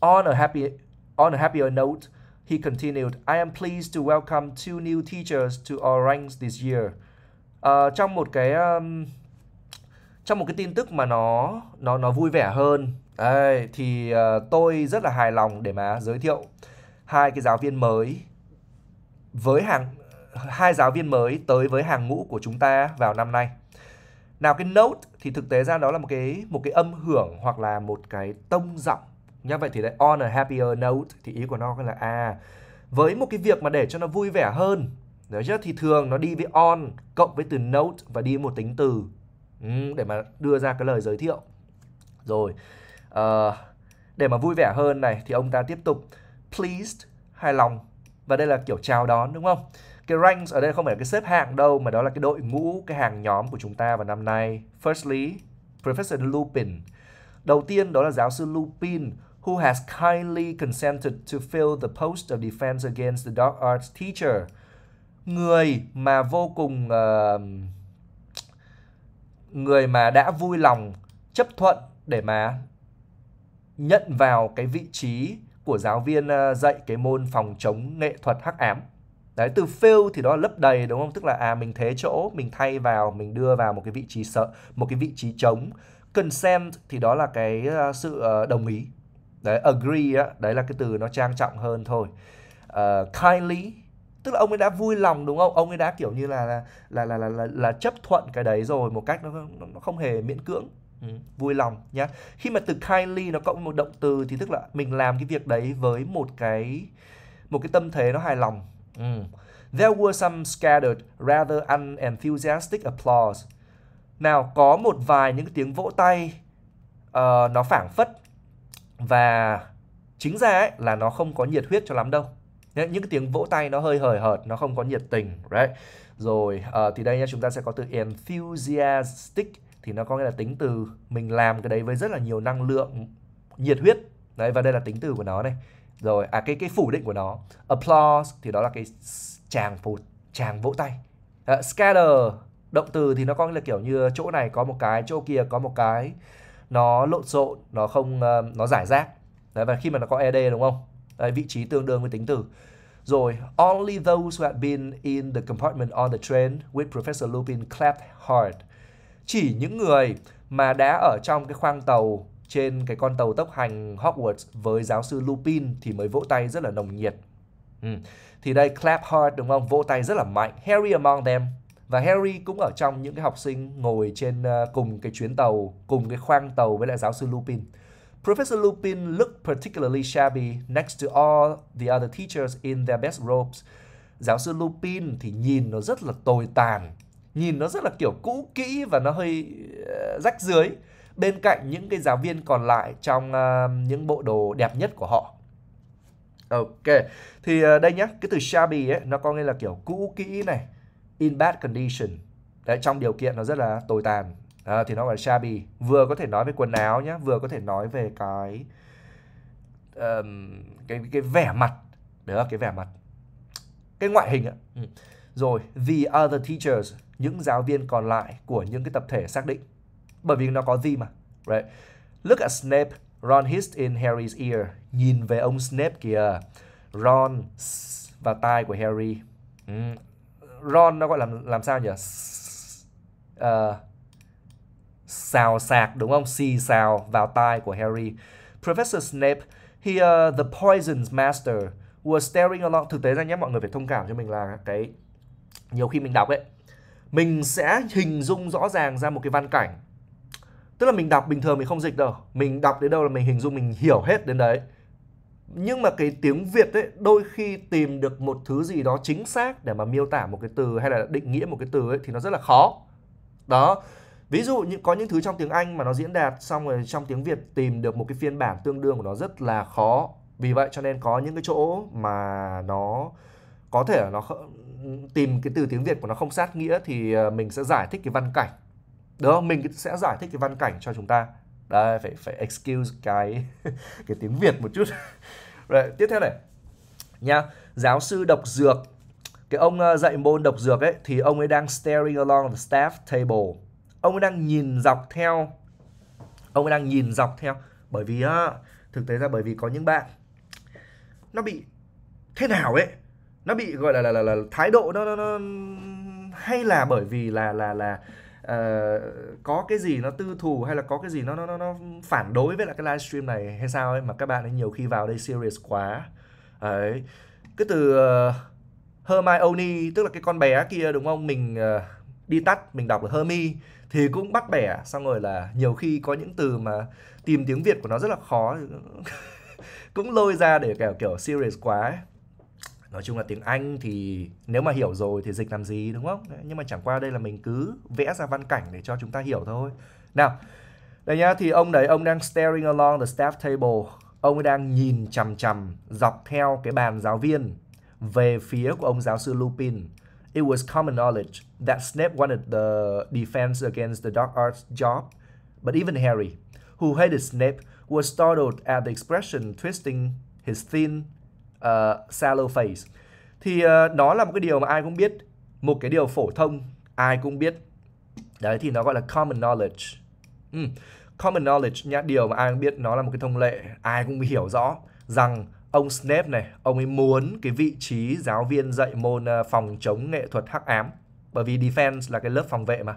A: on a happy on a happier note he continued I am pleased to welcome two new teachers to our ranks this year uh, trong một cái um, trong một cái tin tức mà nó nó nó vui vẻ hơn ấy, thì uh, tôi rất là hài lòng để mà giới thiệu hai cái giáo viên mới với hàng hai giáo viên mới tới với hàng ngũ của chúng ta vào năm nay nào cái note thì thực tế ra đó là một cái một cái âm hưởng hoặc là một cái tông giọng nhá vậy thì đấy on a happier note thì ý của nó là à với một cái việc mà để cho nó vui vẻ hơn Đấy chứ thì thường nó đi với on cộng với từ note và đi một tính từ ừ, để mà đưa ra cái lời giới thiệu. Rồi. Uh, để mà vui vẻ hơn này thì ông ta tiếp tục pleased, hài lòng và đây là kiểu chào đón đúng không? cái ranks ở đây không phải cái xếp hạng đâu mà đó là cái đội ngũ cái hàng nhóm của chúng ta vào năm nay firstly Professor Lupin đầu tiên đó là giáo sư Lupin who has kindly consented to fill the post of defense against the dark arts teacher người mà vô cùng uh, người mà đã vui lòng chấp thuận để mà nhận vào cái vị trí của giáo viên ờ, dạy cái môn phòng chống nghệ thuật hắc ám Đấy, từ fill thì đó là lấp đầy đúng không? Tức là à mình thế chỗ, mình thay vào, mình đưa vào một cái vị trí sợ, một cái vị trí trống. Consent thì đó là cái ờ, sự ờ, đồng ý. Đấy, agree á, đấy là cái từ nó trang trọng hơn thôi. Uh, kindly tức là ông ấy đã vui lòng đúng không? Ông ấy đã kiểu như là là là là là, là, là chấp thuận cái đấy rồi một cách nó nó không hề miễn cưỡng. Ừ, vui lòng nhá. Khi mà từ kindly nó cộng một động từ thì tức là mình làm cái việc đấy với một cái một cái tâm thế nó hài lòng Mm. There were some scattered, rather unenthusiastic applause. Nào, có một vài những tiếng vỗ tay uh, nó phảng phất và chính ra ấy, là nó không có nhiệt huyết cho lắm đâu. Những cái tiếng vỗ tay nó hơi hời hợt, nó không có nhiệt tình, right? Rồi uh, thì đây nhá, chúng ta sẽ có từ enthusiastic thì nó có nghĩa là tính từ mình làm cái đấy với rất là nhiều năng lượng, nhiệt huyết. Đấy và đây là tính từ của nó này rồi à cái cái phủ định của nó applause thì đó là cái chàng phủ chàng vỗ tay uh, scatter động từ thì nó có là kiểu như chỗ này có một cái chỗ kia có một cái nó lộn xộn nó không uh, nó giải rác đấy và khi mà nó có ed đúng không đấy, vị trí tương đương với tính từ rồi only those who had been in the compartment on the train with professor lupin clapped hard chỉ những người mà đã ở trong cái khoang tàu trên cái con tàu tốc hành Hogwarts với giáo sư Lupin thì mới vỗ tay rất là nồng nhiệt. Ừ. Thì đây clap hard đúng không? Vỗ tay rất là mạnh. Harry among them. Và Harry cũng ở trong những cái học sinh ngồi trên uh, cùng cái chuyến tàu, cùng cái khoang tàu với lại giáo sư Lupin. Professor Lupin looked particularly shabby next to all the other teachers in their best robes. Giáo sư Lupin thì nhìn nó rất là tồi tàn, nhìn nó rất là kiểu cũ kỹ và nó hơi uh, rách dưới bên cạnh những cái giáo viên còn lại trong uh, những bộ đồ đẹp nhất của họ ok thì uh, đây nhá cái từ shabby ấy nó có nghĩa là kiểu cũ kỹ này in bad condition đấy trong điều kiện nó rất là tồi tàn à, thì nó gọi là shabby vừa có thể nói về quần áo nhá vừa có thể nói về cái um, cái cái vẻ mặt được cái vẻ mặt cái ngoại hình ạ ừ. rồi the other teachers những giáo viên còn lại của những cái tập thể xác định bởi vì nó có gì mà right look at Snape Ron hissed in Harry's ear nhìn về ông Snape kìa Ron vào tai của Harry mm. Ron nó gọi là làm sao nhỉ uh, xào sạc đúng không xì xào vào tai của Harry Professor Snape he uh, the poison's master was staring along thực tế ra nhé mọi người phải thông cảm cho mình là cái nhiều khi mình đọc ấy mình sẽ hình dung rõ ràng ra một cái văn cảnh tức là mình đọc bình thường mình không dịch đâu mình đọc đến đâu là mình hình dung mình hiểu hết đến đấy nhưng mà cái tiếng việt ấy đôi khi tìm được một thứ gì đó chính xác để mà miêu tả một cái từ hay là định nghĩa một cái từ ấy thì nó rất là khó đó ví dụ như có những thứ trong tiếng anh mà nó diễn đạt xong rồi trong tiếng việt tìm được một cái phiên bản tương đương của nó rất là khó vì vậy cho nên có những cái chỗ mà nó có thể là nó tìm cái từ tiếng việt của nó không sát nghĩa thì ờ, mình sẽ giải thích cái văn cảnh Đúng không? Mình sẽ giải thích cái văn cảnh cho chúng ta. Đây, phải phải excuse cái cái tiếng Việt một chút. Rồi, tiếp theo này. Nha, giáo sư độc dược cái ông ờ, dạy môn độc dược ấy thì ông ấy đang staring along the staff table ông ấy đang nhìn dọc theo ông ấy đang nhìn dọc theo bởi vì á, thực tế ra bởi vì có những bạn nó bị thế nào ấy nó bị gọi là là là, là thái độ nó, nó nó hay là bởi vì là là là uh, có cái gì nó tư thù hay là có cái gì nó nó nó phản đối với lại cái livestream này hay sao ấy mà các bạn ấy nhiều khi vào đây serious quá ấy cái từ uh, Hermione tức là cái con bé kia đúng không mình uh, đi tắt mình đọc là Hermi thì cũng bắt bẻ xong rồi là nhiều khi có những từ mà tìm tiếng Việt của nó rất là khó cũng lôi ra để kiểu kiểu serious quá ấy nói chung là tiếng Anh thì nếu mà hiểu rồi thì dịch làm gì đúng không? nhưng mà chẳng qua đây là mình cứ vẽ ra văn cảnh để cho chúng ta hiểu thôi. Nào, đây nhá, thì ông đấy ông đang staring along the staff table. Ông ấy đang nhìn chằm chằm dọc theo cái bàn giáo viên về phía của ông giáo sư Lupin. It was common knowledge that Snape wanted the defense against the dark arts job, but even Harry, who hated Snape, was startled at the expression twisting his thin uh, shallow phase thì uh, ờ, nó là một cái điều mà ai cũng biết một cái điều phổ thông ai cũng biết đấy thì nó gọi là common knowledge ừ. common knowledge nhá điều mà ai cũng biết nó là một cái thông lệ ai cũng hiểu rõ rằng ông Snape này ông ấy muốn cái vị trí giáo viên dạy môn ờ, phòng chống nghệ thuật hắc ám bởi vì defense là cái lớp phòng vệ mà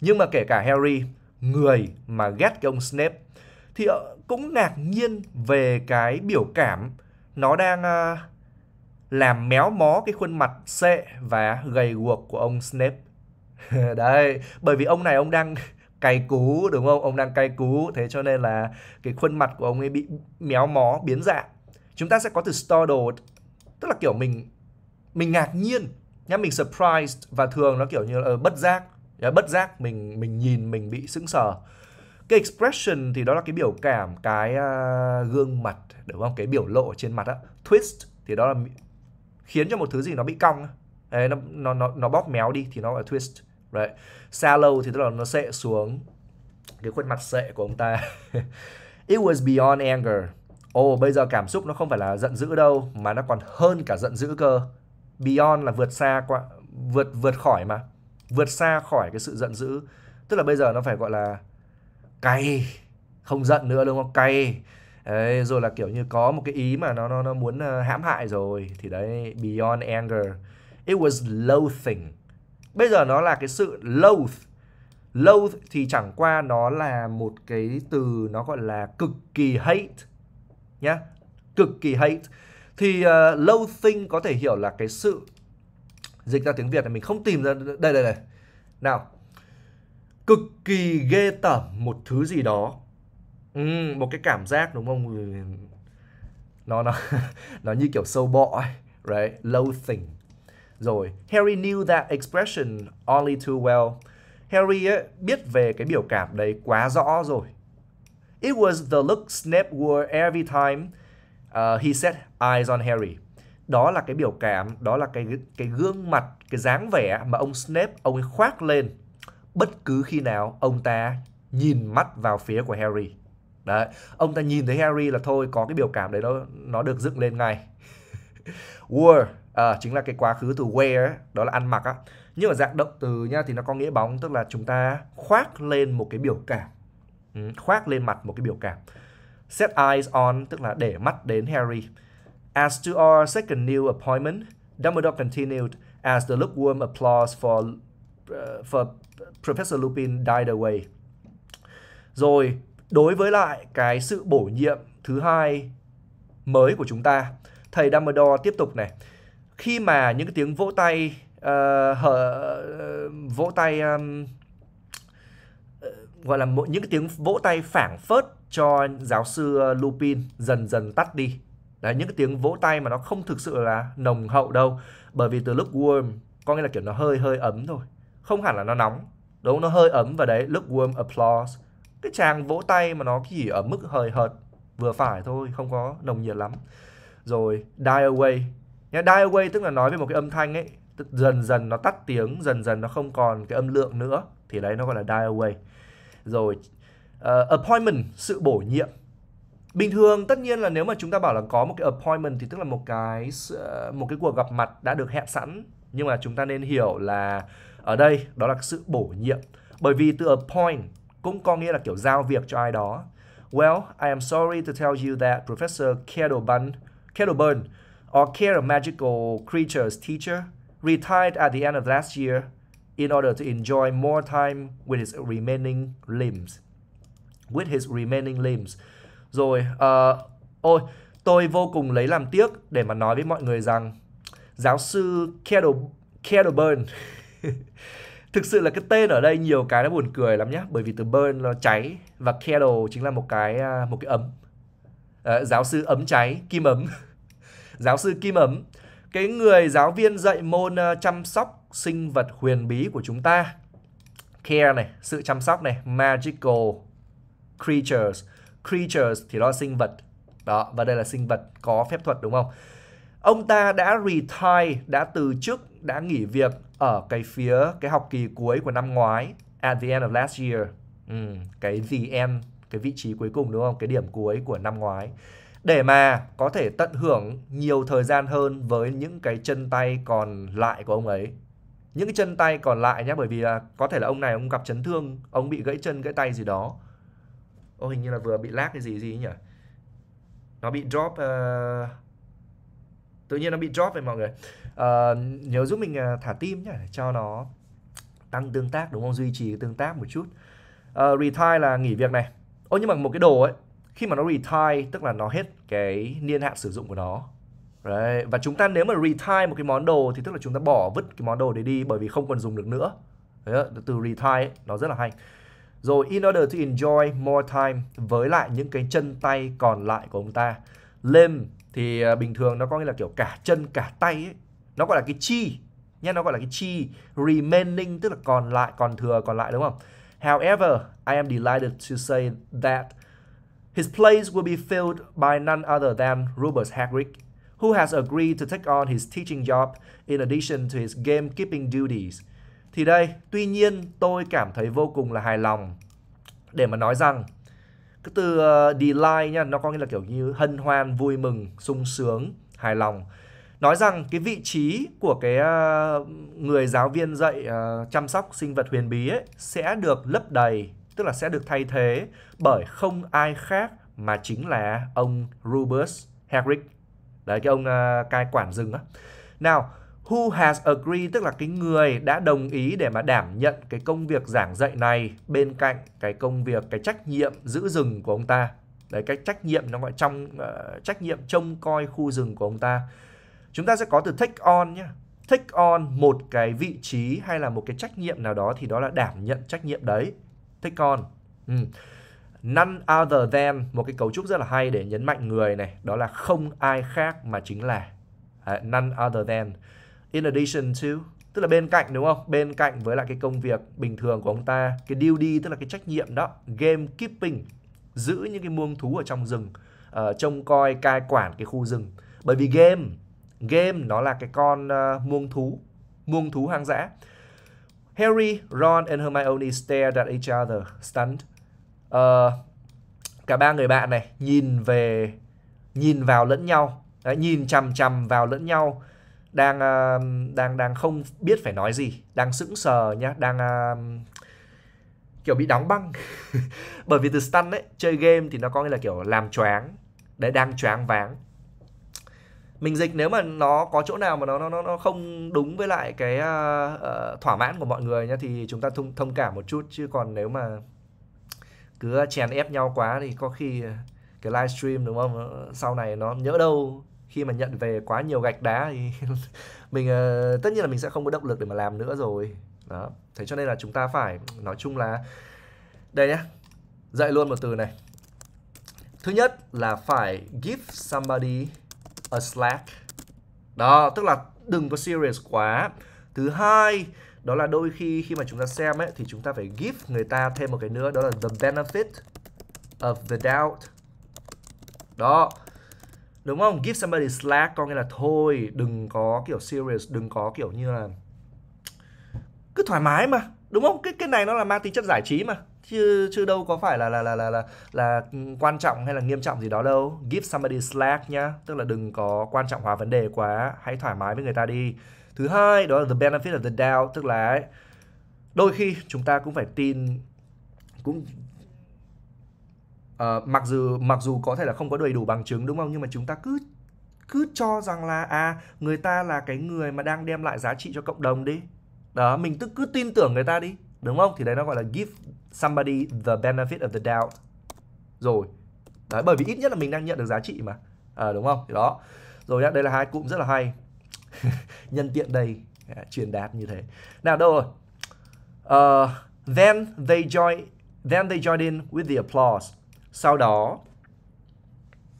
A: nhưng mà kể cả Harry người mà ghét cái ông Snape thì cũng ngạc nhiên về cái biểu cảm nó đang ờ, làm méo mó cái khuôn mặt sệ và gầy guộc của ông Snape. Đấy, bởi vì ông này ông đang cay cú đúng không? Ông đang cay cú thế cho nên là cái khuôn mặt của ông ấy bị méo mó biến dạng. Chúng ta sẽ có từ startled tức là kiểu mình mình ngạc nhiên nhá mình surprised và thường nó kiểu như là ờ, bất giác bất giác mình mình nhìn mình bị sững sờ cái expression thì đó là cái biểu cảm cái uh, gương mặt đúng không cái biểu lộ trên mặt á twist thì đó là khiến cho một thứ gì nó bị cong Đấy, nó, nó nó nó bóp méo đi thì nó gọi là twist right shallow thì tức là nó sệ xuống cái khuôn mặt sệ của ông ta it was beyond anger ồ oh, bây giờ cảm xúc nó không phải là giận dữ đâu mà nó còn hơn cả giận dữ cơ beyond là vượt xa qua vượt vượt khỏi mà vượt xa khỏi cái sự giận dữ tức là bây giờ nó phải gọi là cay không giận nữa đúng không cay đấy, rồi là kiểu như có một cái ý mà nó nó nó muốn ờ, hãm hại rồi thì đấy beyond anger it was loathing bây giờ nó là cái sự loath loath thì chẳng qua nó là một cái từ nó gọi là cực kỳ hate nhá cực kỳ hate thì uh, loathing có thể hiểu là cái sự dịch ra tiếng Việt là mình không tìm ra đây đây đây nào cực kỳ ghê tởm một thứ gì đó ừ, một cái cảm giác đúng không ừ, nó nó nó như kiểu sâu bọ ấy right loathing rồi Harry knew that expression only too well Harry ấy, biết về cái biểu cảm đấy quá rõ rồi It was the look Snape wore every time uh, he set eyes on Harry. Đó là cái biểu cảm, đó là cái cái gương mặt, cái dáng vẻ mà ông Snape ông ấy khoác lên bất cứ khi nào ông ta nhìn mắt vào phía của Harry. Đấy, ông ta nhìn thấy Harry là thôi có cái biểu cảm đấy nó nó được dựng lên ngay. Were à, chính là cái quá khứ từ wear đó là ăn mặc á. Nhưng mà dạng động từ nha thì nó có nghĩa bóng tức là chúng ta khoác lên một cái biểu cảm. Ừ, khoác lên mặt một cái biểu cảm. Set eyes on tức là để mắt đến Harry. As to our second new appointment, Dumbledore continued as the lookworm applause for uh, for Professor Lupin died away. Rồi, đối với lại cái sự bổ nhiệm thứ hai mới của chúng ta, thầy Dumbledore tiếp tục này. Khi mà những cái tiếng vỗ tay uh, hở, vỗ tay um, gọi là những cái tiếng vỗ tay phảng phớt cho giáo sư Lupin dần dần tắt đi. Đấy, những cái tiếng vỗ tay mà nó không thực sự là nồng hậu đâu. Bởi vì từ lúc warm có nghĩa là kiểu nó hơi hơi ấm thôi. Không hẳn là nó nóng đúng nó hơi ấm vào đấy lukewarm applause cái chàng vỗ tay mà nó chỉ ở mức hời hợt vừa phải thôi không có nồng nhiệt lắm rồi die away nhá die away tức là nói về một cái âm thanh ấy tức dần dần nó tắt tiếng dần dần nó không còn cái âm lượng nữa thì đấy nó gọi là die away rồi uh, appointment sự bổ nhiệm bình thường tất nhiên là nếu mà chúng ta bảo là có một cái appointment thì tức là một cái ờ, một cái cuộc gặp mặt đã được hẹn sẵn nhưng mà chúng ta nên hiểu là ở đây đó là sự bổ nhiệm bởi vì từ appoint cũng có nghĩa là kiểu giao việc cho ai đó well I am sorry to tell you that Professor Kettleburn Kettleburn or Care Magical Creatures teacher retired at the end of last year in order to enjoy more time with his remaining limbs with his remaining limbs rồi uh, ôi tôi vô cùng lấy làm tiếc để mà nói với mọi người rằng giáo sư Kettle Kettleburn thực sự là cái tên ở đây nhiều cái nó buồn cười lắm nhá bởi vì từ burn nó cháy và candle chính là một cái à, một cái ấm à, giáo sư ấm cháy kim ấm giáo sư kim ấm cái người giáo viên dạy môn à, chăm sóc sinh vật huyền bí của chúng ta care này sự chăm sóc này magical creatures creatures thì đó là sinh vật đó và đây là sinh vật có phép thuật đúng không ông ta đã retire đã từ chức đã nghỉ việc ở cái phía cái học kỳ cuối của năm ngoái at the end of last year ừ, cái the end cái vị trí cuối cùng đúng không cái điểm cuối của năm ngoái để mà có thể tận hưởng nhiều thời gian hơn với những cái chân tay còn lại của ông ấy những cái chân tay còn lại nhé bởi vì là có thể là ông này ông gặp chấn thương ông bị gãy chân gãy tay gì đó ô hình như là vừa bị lag cái gì gì nhỉ nó bị drop uh... tự nhiên nó bị drop vậy mọi người uh, nhớ giúp mình ờ, thả tim nhé cho nó tăng tương tác đúng không duy trì tương tác một chút uh, retire là nghỉ việc này ô nhưng mà một cái đồ ấy khi mà nó retire tức là nó hết cái niên hạn sử dụng của nó Đấy. và chúng ta nếu mà retire một cái món đồ thì tức là chúng ta bỏ vứt cái món đồ đấy đi bởi vì không còn dùng được nữa Đấy, từ retire nó rất là hay rồi in order to enjoy more time với lại những cái chân tay còn lại của ông ta limb thì bình thường nó có nghĩa là kiểu cả chân cả tay ấy nó gọi là cái chi nhé nó gọi là cái chi remaining tức là còn lại còn thừa còn lại đúng không however I am delighted to say that his place will be filled by none other than Rubens Hagrid who has agreed to take on his teaching job in addition to his gamekeeping duties thì đây tuy nhiên tôi cảm thấy vô cùng là hài lòng để mà nói rằng cái từ uh, delight nha nó có nghĩa là kiểu như hân hoan vui mừng sung sướng hài lòng nói rằng cái vị trí của cái ờ, người giáo viên dạy ờ, chăm sóc sinh vật huyền bí ấy sẽ được lấp đầy, tức là sẽ được thay thế bởi không ai khác mà chính là ông Rubus Hagrid, Đấy cái ông ờ, cai quản rừng á. Nào, who has agreed tức là cái người đã đồng ý để mà đảm nhận cái công việc giảng dạy này bên cạnh cái công việc cái trách nhiệm giữ rừng của ông ta. Đấy cái trách nhiệm nó gọi trong uh, trách nhiệm trông coi khu rừng của ông ta. Chúng ta sẽ có từ take on nhé. Take on một cái vị trí hay là một cái trách nhiệm nào đó thì đó là đảm nhận trách nhiệm đấy. Take on. Ừ. None other than một cái cấu trúc rất là hay để nhấn mạnh người này, đó là không ai khác mà chính là à, none other than. In addition to tức là bên cạnh đúng không? Bên cạnh với lại cái công việc bình thường của ông ta, cái duty tức là cái trách nhiệm đó, game keeping giữ những cái muông thú ở trong rừng, uh, trông coi cai quản cái khu rừng. Bởi vì game game nó là cái con uh, muông thú muông thú hoang dã Harry, Ron and Hermione stared at each other, stunned. Uh, cả ba người bạn này nhìn về nhìn vào lẫn nhau, đấy, nhìn chằm chằm vào lẫn nhau đang uh, đang đang không biết phải nói gì, đang sững sờ nhá, đang uh, kiểu bị đóng băng. Bởi vì từ stun ấy, chơi game thì nó có nghĩa là kiểu làm choáng, đấy đang choáng váng mình dịch nếu mà nó có chỗ nào mà nó nó nó không đúng với lại cái uh, uh, thỏa mãn của mọi người nhá thì chúng ta thông thông cảm một chút chứ còn nếu mà cứ chèn ép nhau quá thì có khi cái livestream đúng không ờ, sau này nó nhỡ đâu khi mà nhận về quá nhiều gạch đá thì mình uh, tất nhiên là mình sẽ không có động lực để mà làm nữa rồi đó thế cho nên là chúng ta phải nói chung là đây nhá dạy luôn một từ này thứ nhất là phải give somebody a slack đó tức là đừng có serious quá thứ hai đó là đôi khi khi mà chúng ta xem ấy thì chúng ta phải give người ta thêm một cái nữa đó là the benefit of the doubt đó đúng không give somebody slack có nghĩa là thôi đừng có kiểu serious đừng có kiểu như là cứ thoải mái mà đúng không cái cái này nó là mang tính chất giải trí mà chứ chứ đâu có phải là là là là là, là quan trọng hay là nghiêm trọng gì đó đâu give somebody slack nhá tức là đừng có quan trọng hóa vấn đề quá hãy thoải mái với người ta đi thứ hai đó là the benefit of the doubt tức là đôi khi chúng ta cũng phải tin cũng uh, mặc dù mặc dù có thể là không có đầy đủ bằng chứng đúng không nhưng mà chúng ta cứ cứ cho rằng là à người ta là cái người mà đang đem lại giá trị cho cộng đồng đi đó mình cứ cứ tin tưởng người ta đi đúng không thì đấy nó gọi là give somebody the benefit of the doubt rồi đấy bởi vì ít nhất là mình đang nhận được giá trị mà à, đúng không thì đó rồi đây là hai cụm rất là hay nhân tiện đây à, truyền đạt như thế nào đâu rồi uh, then they join then they join in with the applause sau đó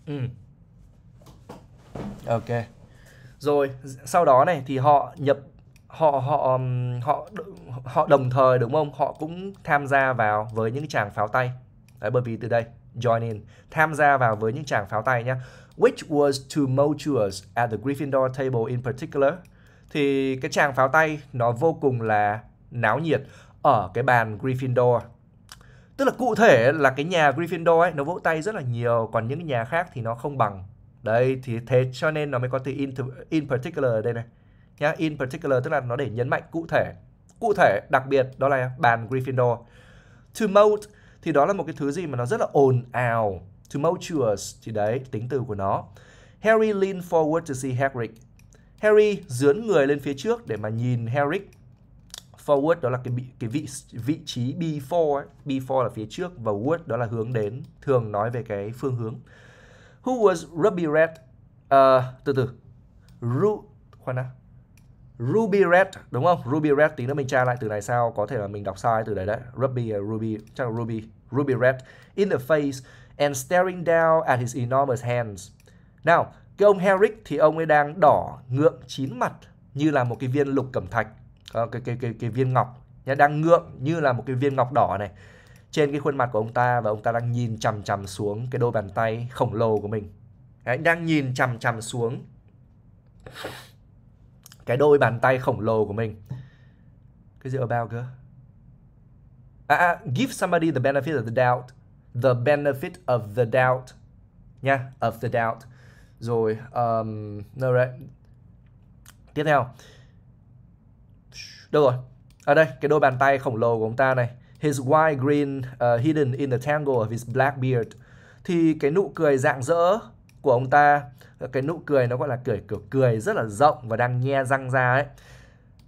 A: ừ. ok rồi sau đó này thì họ nhập họ họ họ họ đồng thời đúng không họ cũng tham gia vào với những chàng pháo tay Đấy, bởi vì từ đây join in tham gia vào với những chàng pháo tay nhá which was tumultuous at the Gryffindor table in particular thì cái chàng pháo tay nó vô cùng là náo nhiệt ở cái bàn Gryffindor tức là cụ thể là cái nhà Gryffindor ấy nó vỗ tay rất là nhiều còn những nhà khác thì nó không bằng đấy thì thế cho nên nó mới có từ in, in particular ở đây này nhá in particular tức là nó để nhấn mạnh cụ thể cụ thể đặc biệt đó là bàn Gryffindor tumult thì đó là một cái thứ gì mà nó rất là ồn ào tumultuous thì đấy tính từ của nó Harry leaned forward to see Hagrid Harry dướn người lên phía trước để mà nhìn Hagrid forward đó là cái cái vị vị trí before before là phía trước và word đó là hướng đến thường nói về cái phương hướng who was ruby red uh, từ từ Ru khoan đã Ruby Red đúng không? Ruby Red tí nữa mình tra lại từ này sao có thể là mình đọc sai từ đấy đấy. Ruby uh, Ruby chắc là Ruby Ruby Red in the face and staring down at his enormous hands. Nào, cái ông Herrick thì ông ấy đang đỏ ngượng chín mặt như là một cái viên lục cẩm thạch, ờ, cái cái cái cái viên ngọc đang ngượng như là một cái viên ngọc đỏ này trên cái khuôn mặt của ông ta và ông ta đang nhìn chằm chằm xuống cái đôi bàn tay khổng lồ của mình. Đấy, đang nhìn chằm chằm xuống cái đôi bàn tay khổng lồ của mình cái gì about cơ à, à give somebody the benefit of the doubt the benefit of the doubt nha yeah, of the doubt rồi um, no right. tiếp theo đâu rồi ở đây cái đôi bàn tay khổng lồ của ông ta này his white green uh, hidden in the tangle of his black beard thì cái nụ cười rạng rỡ của ông ta cái nụ cười nó gọi là cười kiểu cười rất là rộng và đang nhe răng ra ấy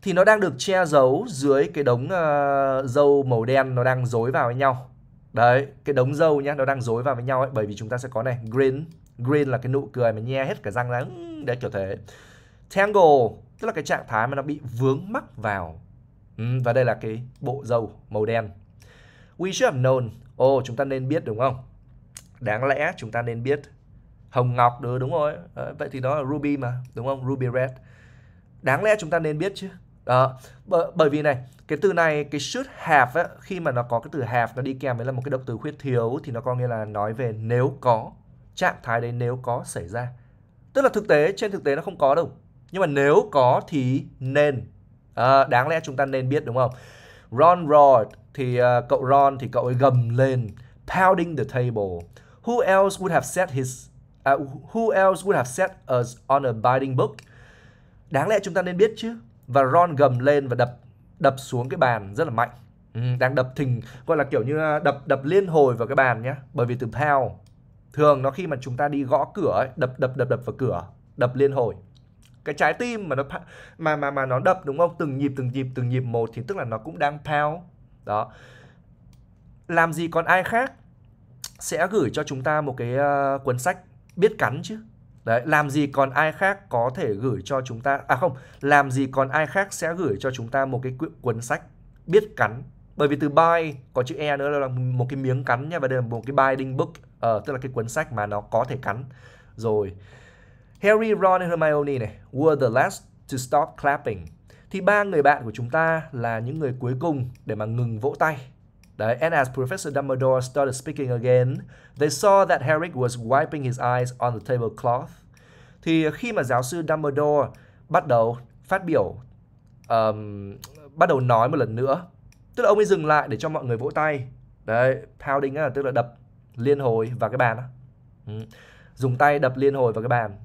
A: thì nó đang được che giấu dưới cái đống uh, dâu màu đen nó đang dối vào với nhau đấy cái đống dâu nhá nó đang dối vào với nhau ấy bởi vì chúng ta sẽ có này green green là cái nụ cười mà nhe hết cả răng ra đấy kiểu thế tangle tức là cái trạng thái mà nó bị vướng mắc vào ừ, và đây là cái bộ dâu màu đen we should have known ồ oh, chúng ta nên biết đúng không đáng lẽ chúng ta nên biết hồng ngọc được ừ, đúng rồi Đấy, ờ, vậy thì đó là ruby mà đúng không ruby red đáng lẽ chúng ta nên biết chứ đó bởi, vì này cái từ này cái should have ấy, khi mà nó có cái từ have nó đi kèm với là một cái động từ khuyết thiếu thì nó có nghĩa là nói về nếu có trạng thái đấy nếu có xảy ra tức là thực tế trên thực tế nó không có đâu nhưng mà nếu có thì nên à, đáng lẽ chúng ta nên biết đúng không Ron roared thì uh, cậu Ron thì cậu ấy gầm lên pounding the table who else would have said his uh, who else would have set us on a binding book? Đáng lẽ chúng ta nên biết chứ. Và Ron gầm lên và đập đập xuống cái bàn rất là mạnh. Ừ, đang đập thình gọi là kiểu như đập đập liên hồi vào cái bàn nhé. Bởi vì từ pound thường nó khi mà chúng ta đi gõ cửa ấy, đập đập đập đập vào cửa, đập liên hồi. Cái trái tim mà nó mà mà mà nó đập đúng không? Từng nhịp từng nhịp từng nhịp một thì tức là nó cũng đang pound. Đó. Làm gì còn ai khác sẽ gửi cho chúng ta một cái uh, cuốn sách biết cắn chứ Đấy, làm gì còn ai khác có thể gửi cho chúng ta à không, làm gì còn ai khác sẽ gửi cho chúng ta một cái cuốn sách biết cắn. Bởi vì từ buy có chữ e nữa là một cái miếng cắn nha và đây là một cái binding book uh, tức là cái cuốn sách mà nó có thể cắn. Rồi. Harry, Ron and Hermione này were the last to stop clapping. Thì ba người bạn của chúng ta là những người cuối cùng để mà ngừng vỗ tay. Đấy, and as Professor Dumbledore started speaking again, they saw that Harry was wiping his eyes on the tablecloth. Thì khi mà giáo sư Dumbledore bắt đầu phát biểu, um, bắt đầu nói một lần nữa, tức là ông ấy dừng lại để cho mọi người vỗ tay. Đấy, pounding là tức là đập liên hồi vào cái bàn ừ, Dùng tay đập liên hồi vào cái bàn.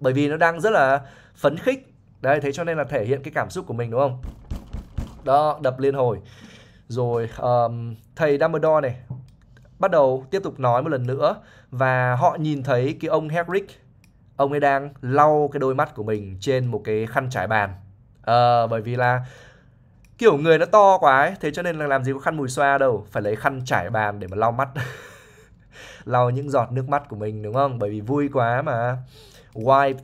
A: Bởi vì nó đang rất là phấn khích. Đấy, thế cho nên là thể hiện cái cảm xúc của mình đúng không? Đó, đập liên hồi rồi um, thầy Dumbledore này bắt đầu tiếp tục nói một lần nữa và họ nhìn thấy cái ông Hagrid ông ấy đang lau cái đôi mắt của mình trên một cái khăn trải bàn à, bởi vì là kiểu người nó to quá ấy, thế cho nên là làm gì có khăn mùi xoa đâu phải lấy khăn trải bàn để mà lau mắt lau những giọt nước mắt của mình đúng không bởi vì vui quá mà wipe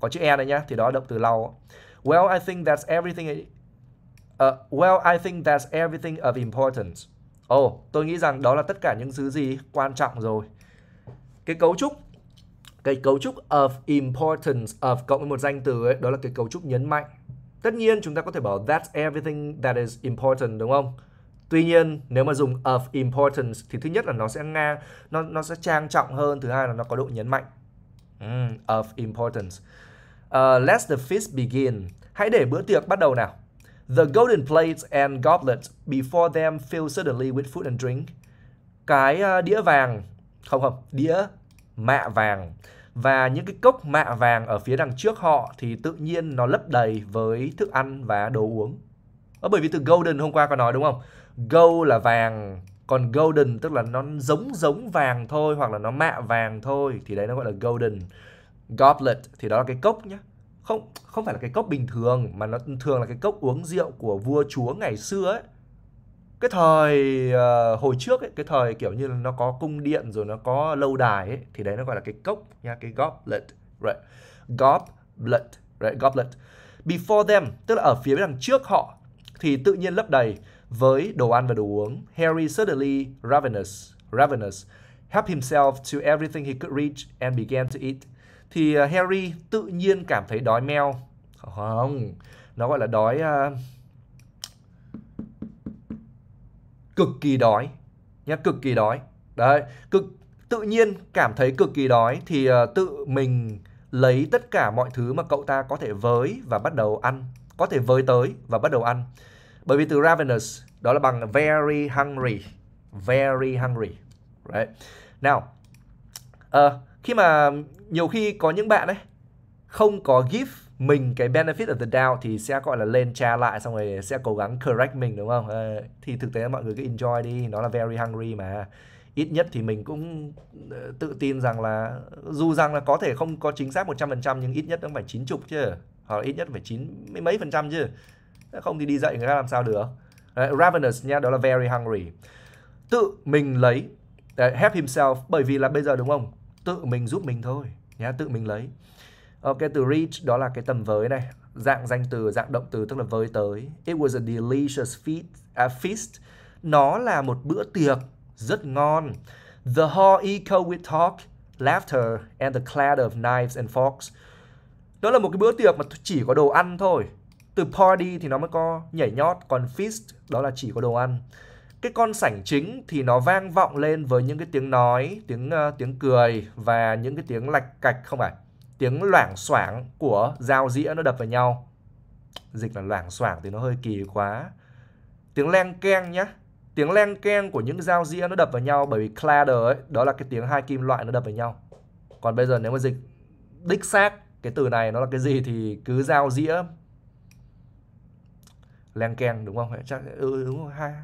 A: có chữ e đấy nhá thì đó động từ lau well I think that's everything Uh, well, I think that's everything of importance. oh, tôi nghĩ rằng đó là tất cả những thứ gì quan trọng rồi. Cái cấu trúc cái cấu trúc of importance of cộng với một danh từ ấy, đó là cái cấu trúc nhấn mạnh. Tất nhiên chúng ta có thể bảo that's everything that is important đúng không? Tuy nhiên nếu mà dùng of importance thì thứ nhất là nó sẽ ngang, nó nó sẽ trang trọng hơn, thứ hai là nó có độ nhấn mạnh. Mm, of importance. Uh, let the feast begin. Hãy để bữa tiệc bắt đầu nào. The golden plates and goblets before them fill suddenly with food and drink. Cái à, đĩa vàng, không không, đĩa mạ vàng và những cái cốc mạ vàng ở phía đằng trước họ thì tự nhiên nó lấp đầy với thức ăn và đồ uống. Ở ờ, bởi vì từ golden hôm qua có nói đúng không? Gold là vàng, còn golden tức là nó giống giống vàng thôi hoặc là nó mạ vàng thôi thì đấy nó gọi là golden. Goblet thì đó là cái cốc nhé không không phải là cái cốc bình thường mà nó thường là cái cốc uống rượu của vua chúa ngày xưa ấy cái thời uh, hồi trước ấy, cái thời kiểu như là nó có cung điện rồi nó có lâu đài ấy thì đấy nó gọi là cái cốc nha cái goblet right goblet right goblet before them tức là ở phía đằng trước họ thì tự nhiên lấp đầy với đồ ăn và đồ uống Harry suddenly ravenous ravenous helped himself to everything he could reach and began to eat thì à, Harry tự nhiên cảm thấy đói meo. Không, nó gọi là đói uh, cực kỳ đói nhá, cực kỳ đói. Đấy, cực tự nhiên cảm thấy cực kỳ đói thì uh, tự mình lấy tất cả mọi thứ mà cậu ta có thể với và bắt đầu ăn, có thể với tới và bắt đầu ăn. Bởi vì từ ravenous đó là bằng very hungry, very hungry. Right. Now, uh, khi mà nhiều khi có những bạn ấy không có give mình cái benefit of the doubt thì sẽ gọi là lên tra lại xong rồi sẽ cố gắng correct mình đúng không? Ờ, thì thực tế mọi người cứ enjoy đi, nó là very hungry mà. Ít nhất thì mình cũng ờ, tự tin rằng là dù rằng là có thể không có chính xác 100% nhưng ít nhất nó phải chín chục chứ. Hoặc ít nhất phải chín mấy mấy phần trăm chứ. Không thì đi dạy người ta làm sao được. Đấy, ravenous nha, đó là very hungry. Tự mình lấy, help himself bởi vì là bây giờ đúng không? Tự mình giúp mình thôi nhá tự mình lấy ok từ reach đó là cái tầm với này dạng danh từ dạng động từ tức là với tới it was a delicious feast, a feast. nó là một bữa tiệc rất ngon the hall echoed with talk laughter and the clatter of knives and forks đó là một cái bữa tiệc mà chỉ có đồ ăn thôi từ party thì nó mới có nhảy nhót còn feast đó là chỉ có đồ ăn cái con sảnh chính thì nó vang vọng lên với những cái tiếng nói tiếng uh, tiếng cười và những cái tiếng lạch cạch không phải à? tiếng loảng xoảng của dao dĩa nó đập vào nhau dịch là loảng xoảng thì nó hơi kỳ quá tiếng leng keng nhá tiếng leng keng của những dao dĩa nó đập vào nhau bởi vì clatter ấy đó là cái tiếng hai kim loại nó đập vào nhau còn bây giờ nếu mà dịch đích xác cái từ này nó là cái gì thì cứ dao dĩa leng keng đúng không chắc ừ, đúng không ha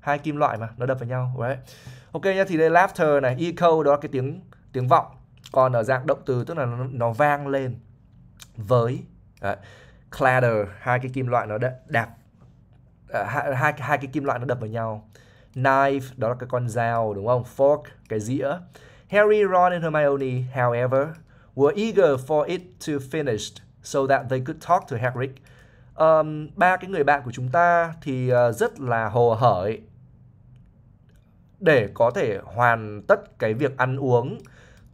A: hai kim loại mà nó đập vào nhau đấy ok nhá thì đây laughter này echo đó là cái tiếng tiếng vọng còn ở dạng động từ tức là nó, nó vang lên với đấy. clatter hai cái kim loại nó đạp, đạp à, hai, hai hai cái kim loại nó đập vào nhau knife đó là cái con dao đúng không fork cái dĩa Harry Ron and Hermione however were eager for it to finish so that they could talk to Hagrid um, ba cái người bạn của chúng ta thì uh, rất là hồ hởi để có thể hoàn tất cái việc ăn uống.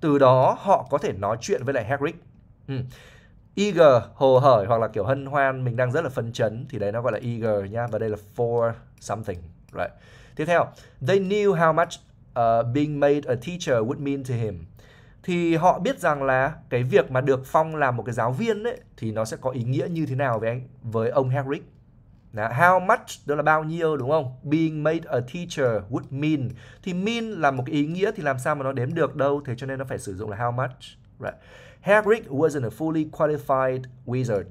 A: Từ đó họ có thể nói chuyện với lại Hagrid. Ừ. IG hồ hởi hoặc là kiểu hân hoan mình đang rất là phấn chấn thì đấy nó gọi là eager nha và đây là for something right. Tiếp theo, they knew how much uh, being made a teacher would mean to him. Thì họ biết rằng là cái việc mà được phong làm một cái giáo viên ấy thì nó sẽ có ý nghĩa như thế nào với anh với ông Hagrid. How much đó là bao nhiêu đúng không? Being made a teacher would mean thì mean là một cái ý nghĩa thì làm sao mà nó đếm được đâu thế cho nên nó phải sử dụng là how much. Right. Hagrid wasn't a fully qualified wizard.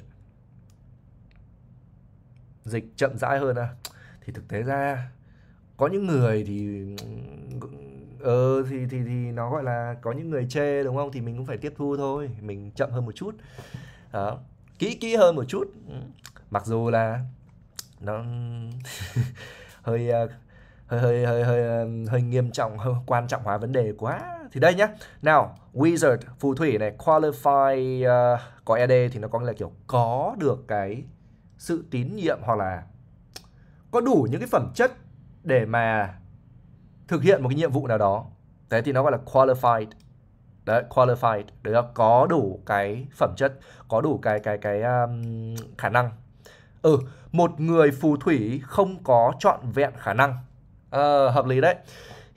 A: Dịch chậm rãi hơn à. Thì thực tế ra có những người thì ờ thì thì thì nó gọi là có những người chê đúng không thì mình cũng phải tiếp thu thôi mình chậm hơn một chút đó. kỹ kỹ hơn một chút mặc dù là nó ờ, hơi hơi hơi hơi hơi ờ, hơi nghiêm trọng hơi quan trọng hóa vấn đề quá thì đây nhá nào wizard phù thủy này qualify uh, có ed thì nó có nghĩa là kiểu có được cái sự tín nhiệm hoặc là có đủ những cái phẩm chất để mà thực hiện một cái nhiệm vụ nào đó đấy thì nó gọi là qualified đấy qualified đấy, không? có đủ cái phẩm chất có đủ cái cái cái um, khả năng ừ một người phù thủy không có trọn vẹn khả năng ờ uh, hợp lý đấy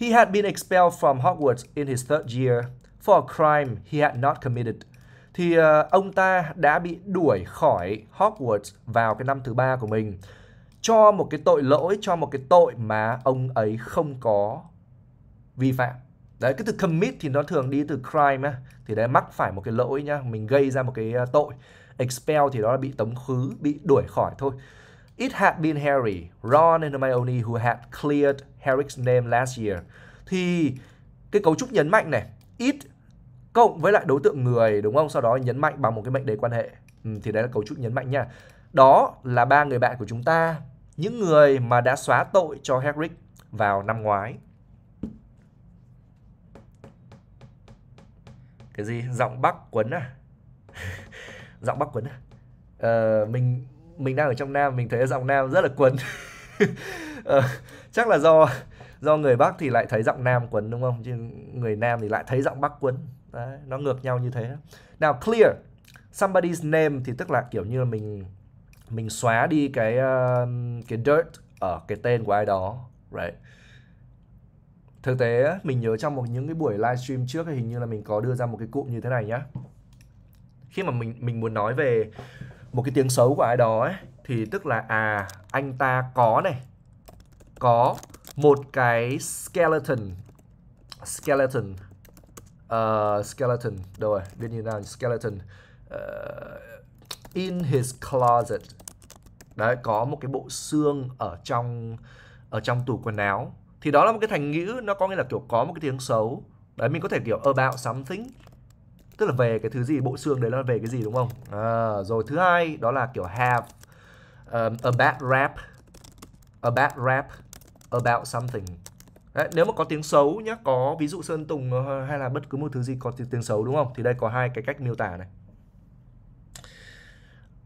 A: he had been expelled from Hogwarts in his third year for a crime he had not committed thì uh, ông ta đã bị đuổi khỏi Hogwarts vào cái năm thứ ba của mình cho một cái tội lỗi cho một cái tội mà ông ấy không có vi phạm đấy cái từ commit thì nó thường đi từ crime á thì đấy mắc phải một cái lỗi nhá mình gây ra một cái ờ, tội expel thì đó là bị tống khứ bị đuổi khỏi thôi It had been Harry, Ron and Hermione who had cleared Harry's name last year. Thì cái cấu trúc nhấn mạnh này, it cộng với lại đối tượng người đúng không? Sau đó nhấn mạnh bằng một cái mệnh đề quan hệ. Ừ, thì đấy là cấu trúc nhấn mạnh nha. Đó là ba người bạn của chúng ta, những người mà đã xóa tội cho Harry vào năm ngoái. Cái gì? Giọng Bắc quấn à? giọng bắc quấn à? Uh, mình mình đang ở trong nam mình thấy giọng nam rất là quấn uh, chắc là do do người bắc thì lại thấy giọng nam quấn đúng không chứ người nam thì lại thấy giọng bắc quấn Đấy, nó ngược nhau như thế nào clear somebody's name thì tức là kiểu như là mình mình xóa đi cái uh, cái dirt ở cái tên của ai đó right thực tế mình nhớ trong một những cái buổi livestream trước thì hình như là mình có đưa ra một cái cụm như thế này nhá khi mà mình mình muốn nói về một cái tiếng xấu của ai đó ấy, thì tức là à anh ta có này có một cái skeleton skeleton uh, skeleton đâu rồi viết như nào skeleton uh, in his closet đấy có một cái bộ xương ở trong ở trong tủ quần áo thì đó là một cái thành ngữ nó có nghĩa là kiểu có một cái tiếng xấu đấy mình có thể kiểu about something tức là về cái thứ gì bộ xương đấy là về cái gì đúng không à, rồi thứ hai đó là kiểu have um, a bad rap a bad rap about something Đấy, nếu mà có tiếng xấu nhé có ví dụ sơn tùng hay là bất cứ một thứ gì có tiếng xấu đúng không thì đây có hai cái cách miêu tả này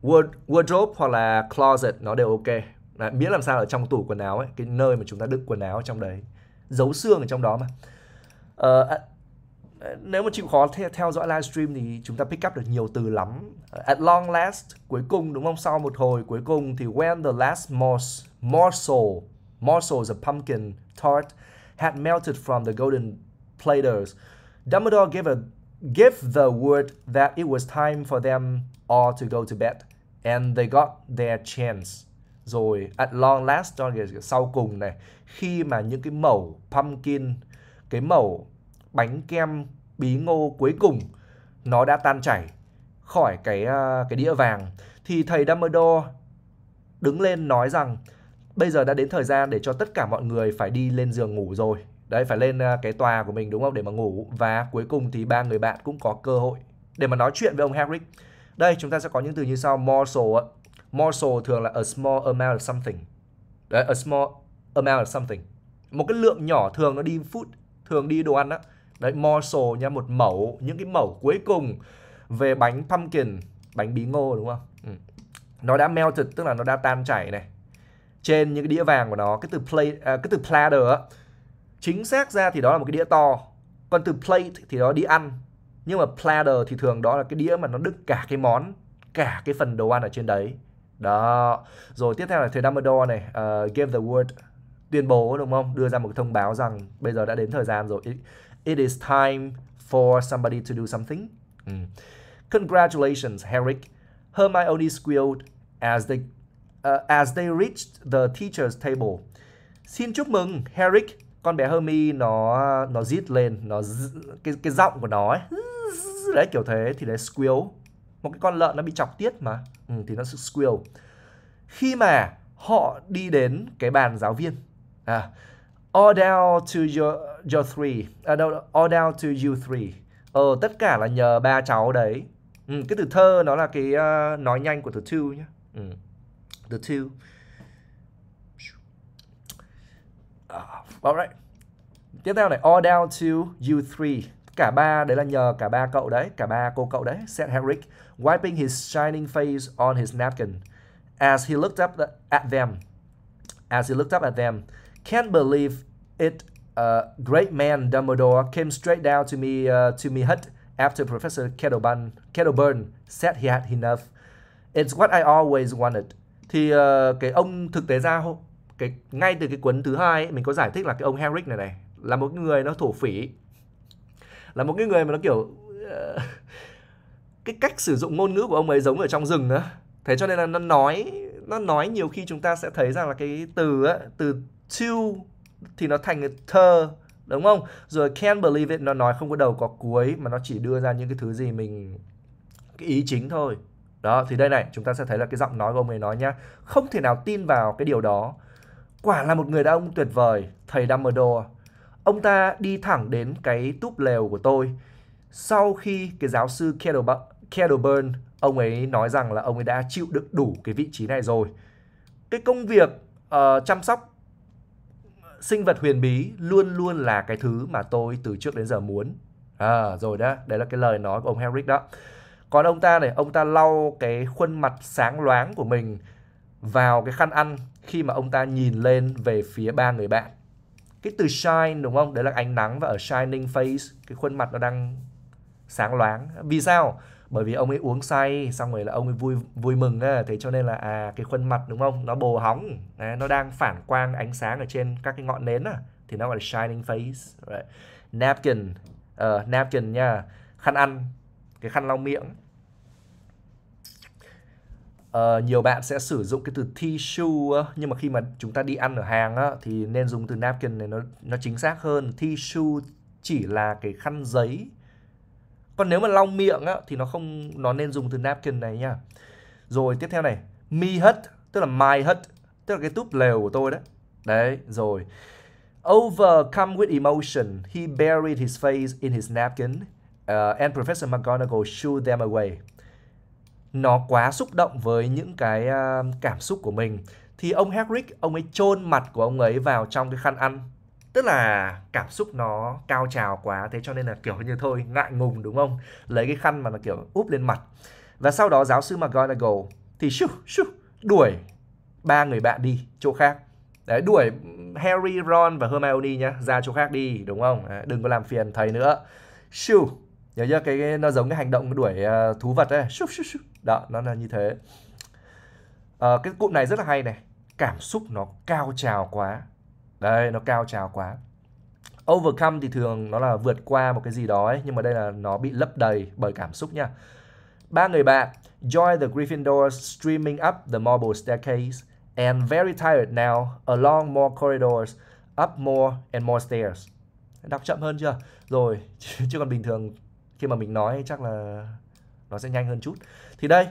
A: Word, wardrobe hoặc là closet nó đều ok Đấy, miễn làm sao ở trong tủ quần áo ấy cái nơi mà chúng ta đựng quần áo trong đấy giấu xương ở trong đó mà uh, Ờ, nếu mà chịu khó theo dõi livestream thì chúng ta pick up được nhiều từ lắm. Ờ, at long last, cuối cùng đúng không? Sau một hồi cuối cùng thì when the last mors morsel, morsels of pumpkin tart had melted from the golden platters, Dumbledore gave a gave the word that it was time for them all to go to bed, and they got their chance. Rồi at long last, sau cùng này, khi mà những cái mẩu pumpkin, cái mẩu bánh kem bí ngô cuối cùng nó đã tan chảy khỏi cái ờ, cái đĩa vàng thì thầy Dumbledore đứng lên nói rằng bây giờ đã đến thời gian để cho tất cả mọi người phải đi lên giường ngủ rồi đấy phải lên ờ, cái tòa của mình đúng không để mà ngủ và cuối cùng thì ba người bạn cũng có cơ hội để mà nói chuyện với ông harry đây chúng ta sẽ có những từ như sau morsel morsel thường là a small amount of something đấy a small amount of something một cái lượng nhỏ thường nó đi food thường đi đồ ăn á đấy morsel nha một mẫu những cái mẫu cuối cùng về bánh pumpkin bánh bí ngô đúng không ừ. nó đã melted tức là nó đã tan chảy này trên những cái đĩa vàng của nó cái từ plate à, cái từ platter á chính xác ra thì đó là một cái đĩa to còn từ plate thì đó đĩa ăn nhưng mà platter thì thường đó là cái đĩa mà nó đựng cả cái món cả cái phần đồ ăn ở trên đấy đó rồi tiếp theo là thầy Dumbledore này uh, ờ, gave the word tuyên bố đúng không đưa ra một thông báo rằng bây giờ đã đến thời gian rồi It is time for somebody to do something. Mm. Congratulations, Herrick. Hermione squealed as they uh, as they reached the teacher's table. Xin chúc mừng, Herrick. Con bé Hermione nó nó rít lên, nó cái cái giọng của nó ấy. Đấy kiểu thế thì đấy squeal. Một cái con lợn nó bị chọc tiết mà, ừ, thì nó squeal. Khi mà họ đi đến cái bàn giáo viên. À, all down to your your three à đâu all down to you three ờ tất cả là nhờ ba cháu đấy ừ, cái từ thơ nó là cái uh, nói nhanh của từ two nhé. ừ. the two uh, alright tiếp theo này all down to you three cả ba đấy là nhờ cả ba cậu đấy cả ba cô cậu đấy said Henrik wiping his shining face on his napkin as he looked up the, at them as he looked up at them Can't believe it. Uh, great man Dumbledore came straight down to me uh, to me hut after Professor Kettleburn, Kettleburn said he had enough. It's what I always wanted. Thì uh, cái ông thực tế ra cái ngay từ cái cuốn thứ hai ấy, mình có giải thích là cái ông Herrick này này là một người nó thổ phỉ. Là một cái người mà nó kiểu uh, cái cách sử dụng ngôn ngữ của ông ấy giống ở trong rừng nữa. Thế cho nên là nó nói nó nói nhiều khi chúng ta sẽ thấy rằng là cái từ á, từ to thì nó thành thơ đúng không? Rồi can't believe it nó nói không có đầu có cuối mà nó chỉ đưa ra những cái thứ gì mình cái ý chính thôi. Đó, thì đây này, chúng ta sẽ thấy là cái giọng nói của ông ấy nói nhá, không thể nào tin vào cái điều đó. Quả là một người đàn ông tuyệt vời, thầy Dumbledore. Ông ta đi thẳng đến cái túp lều của tôi. Sau khi cái giáo sư Kettleburn, ông ấy nói rằng là ông ấy đã chịu được đủ cái vị trí này rồi. Cái công việc uh, chăm sóc sinh vật huyền bí luôn luôn là cái thứ mà tôi từ trước đến giờ muốn. À, rồi đó, đấy là cái lời nói của ông Herrick đó. Còn ông ta này, ông ta lau cái khuôn mặt sáng loáng của mình vào cái khăn ăn khi mà ông ta nhìn lên về phía ba người bạn. Cái từ shine đúng không? Đấy là ánh nắng và ở shining face, cái khuôn mặt nó đang sáng loáng. Vì sao? bởi vì ông ấy uống say xong rồi là ông ấy vui vui mừng á thế cho nên là à cái khuôn mặt đúng không nó bồ hóng đấy, nó đang phản quang ánh sáng ở trên các cái ngọn nến à thì nó gọi là shining face right. napkin uh, napkin nha khăn ăn cái khăn lau miệng Uh, nhiều bạn sẽ sử dụng cái từ tissue nhưng mà khi mà chúng ta đi ăn ở hàng á, thì nên dùng từ napkin này nó nó chính xác hơn tissue chỉ là cái khăn giấy còn nếu mà lau miệng á thì nó không nó nên dùng từ napkin này nha rồi tiếp theo này me hut tức là my hut tức là cái túp lều của tôi đấy đấy rồi overcome with emotion he buried his face in his napkin uh, and professor McGonagall shooed them away nó quá xúc động với những cái uh, cảm xúc của mình thì ông Hagrid ông ấy chôn mặt của ông ấy vào trong cái khăn ăn tức là cảm xúc nó cao trào quá thế cho nên là kiểu như thôi ngại ngùng đúng không lấy cái khăn mà nó kiểu úp lên mặt và sau đó giáo sư McGonagall thì shu shu đuổi ba người bạn đi chỗ khác đấy đuổi Harry, Ron và Hermione nhá ra chỗ khác đi đúng không đấy, đừng có làm phiền thầy nữa shu nhớ chưa cái, cái nó giống cái hành động đuổi uh, thú vật ấy shu shu shu đó nó là như thế uh, cái cụm này rất là hay này cảm xúc nó cao trào quá đây, nó cao trào quá. Overcome thì thường nó là vượt qua một cái gì đó ấy, nhưng mà đây là nó bị lấp đầy bởi cảm xúc nha. Ba người bạn, join the Gryffindor streaming up the marble staircase and very tired now, along more corridors, up more and more stairs. Đọc chậm hơn chưa? Rồi, chứ còn bình thường khi mà mình nói chắc là nó sẽ nhanh hơn chút. Thì đây,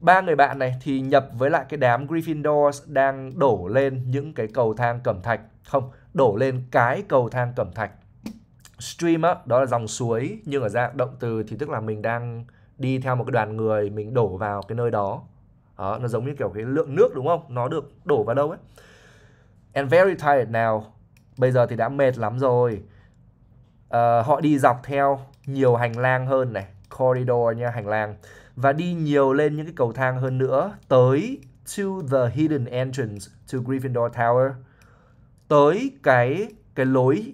A: ba người bạn này thì nhập với lại cái đám Gryffindors đang đổ lên những cái cầu thang cẩm thạch không đổ lên cái cầu thang cẩm thạch stream á, đó là dòng suối nhưng ở dạng động từ thì tức là mình đang đi theo một cái đoàn người mình đổ vào cái nơi đó đó, nó giống như kiểu cái lượng nước đúng không nó được đổ vào đâu ấy and very tired now bây giờ thì đã mệt lắm rồi uh, họ đi dọc theo nhiều hành lang hơn này corridor nha hành lang và đi nhiều lên những cái cầu thang hơn nữa tới to the hidden entrance to Gryffindor Tower tới cái cái lối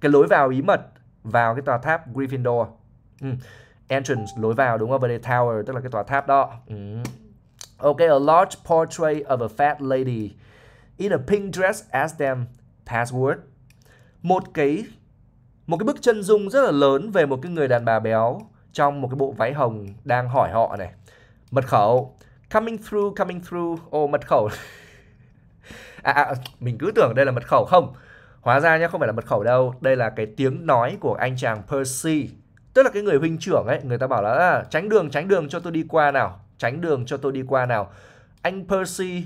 A: cái lối vào bí mật vào cái tòa tháp Gryffindor. Ừ. Entrance lối vào đúng không? vào đây tower tức là cái tòa tháp đó. Ừ. Ok, a large portrait of a fat lady in a pink dress as them password. Một cái một cái bức chân dung rất là lớn về một cái người đàn bà béo trong một cái bộ váy hồng đang hỏi họ này. Mật khẩu coming through coming through. Ồ oh, mật khẩu à, à mình cứ tưởng đây là mật khẩu không hóa ra nhá không phải là mật khẩu đâu đây là cái tiếng nói của anh chàng Percy tức là cái người huynh trưởng ấy người ta bảo là à, tránh đường tránh đường cho tôi đi qua nào tránh đường cho tôi đi qua nào anh Percy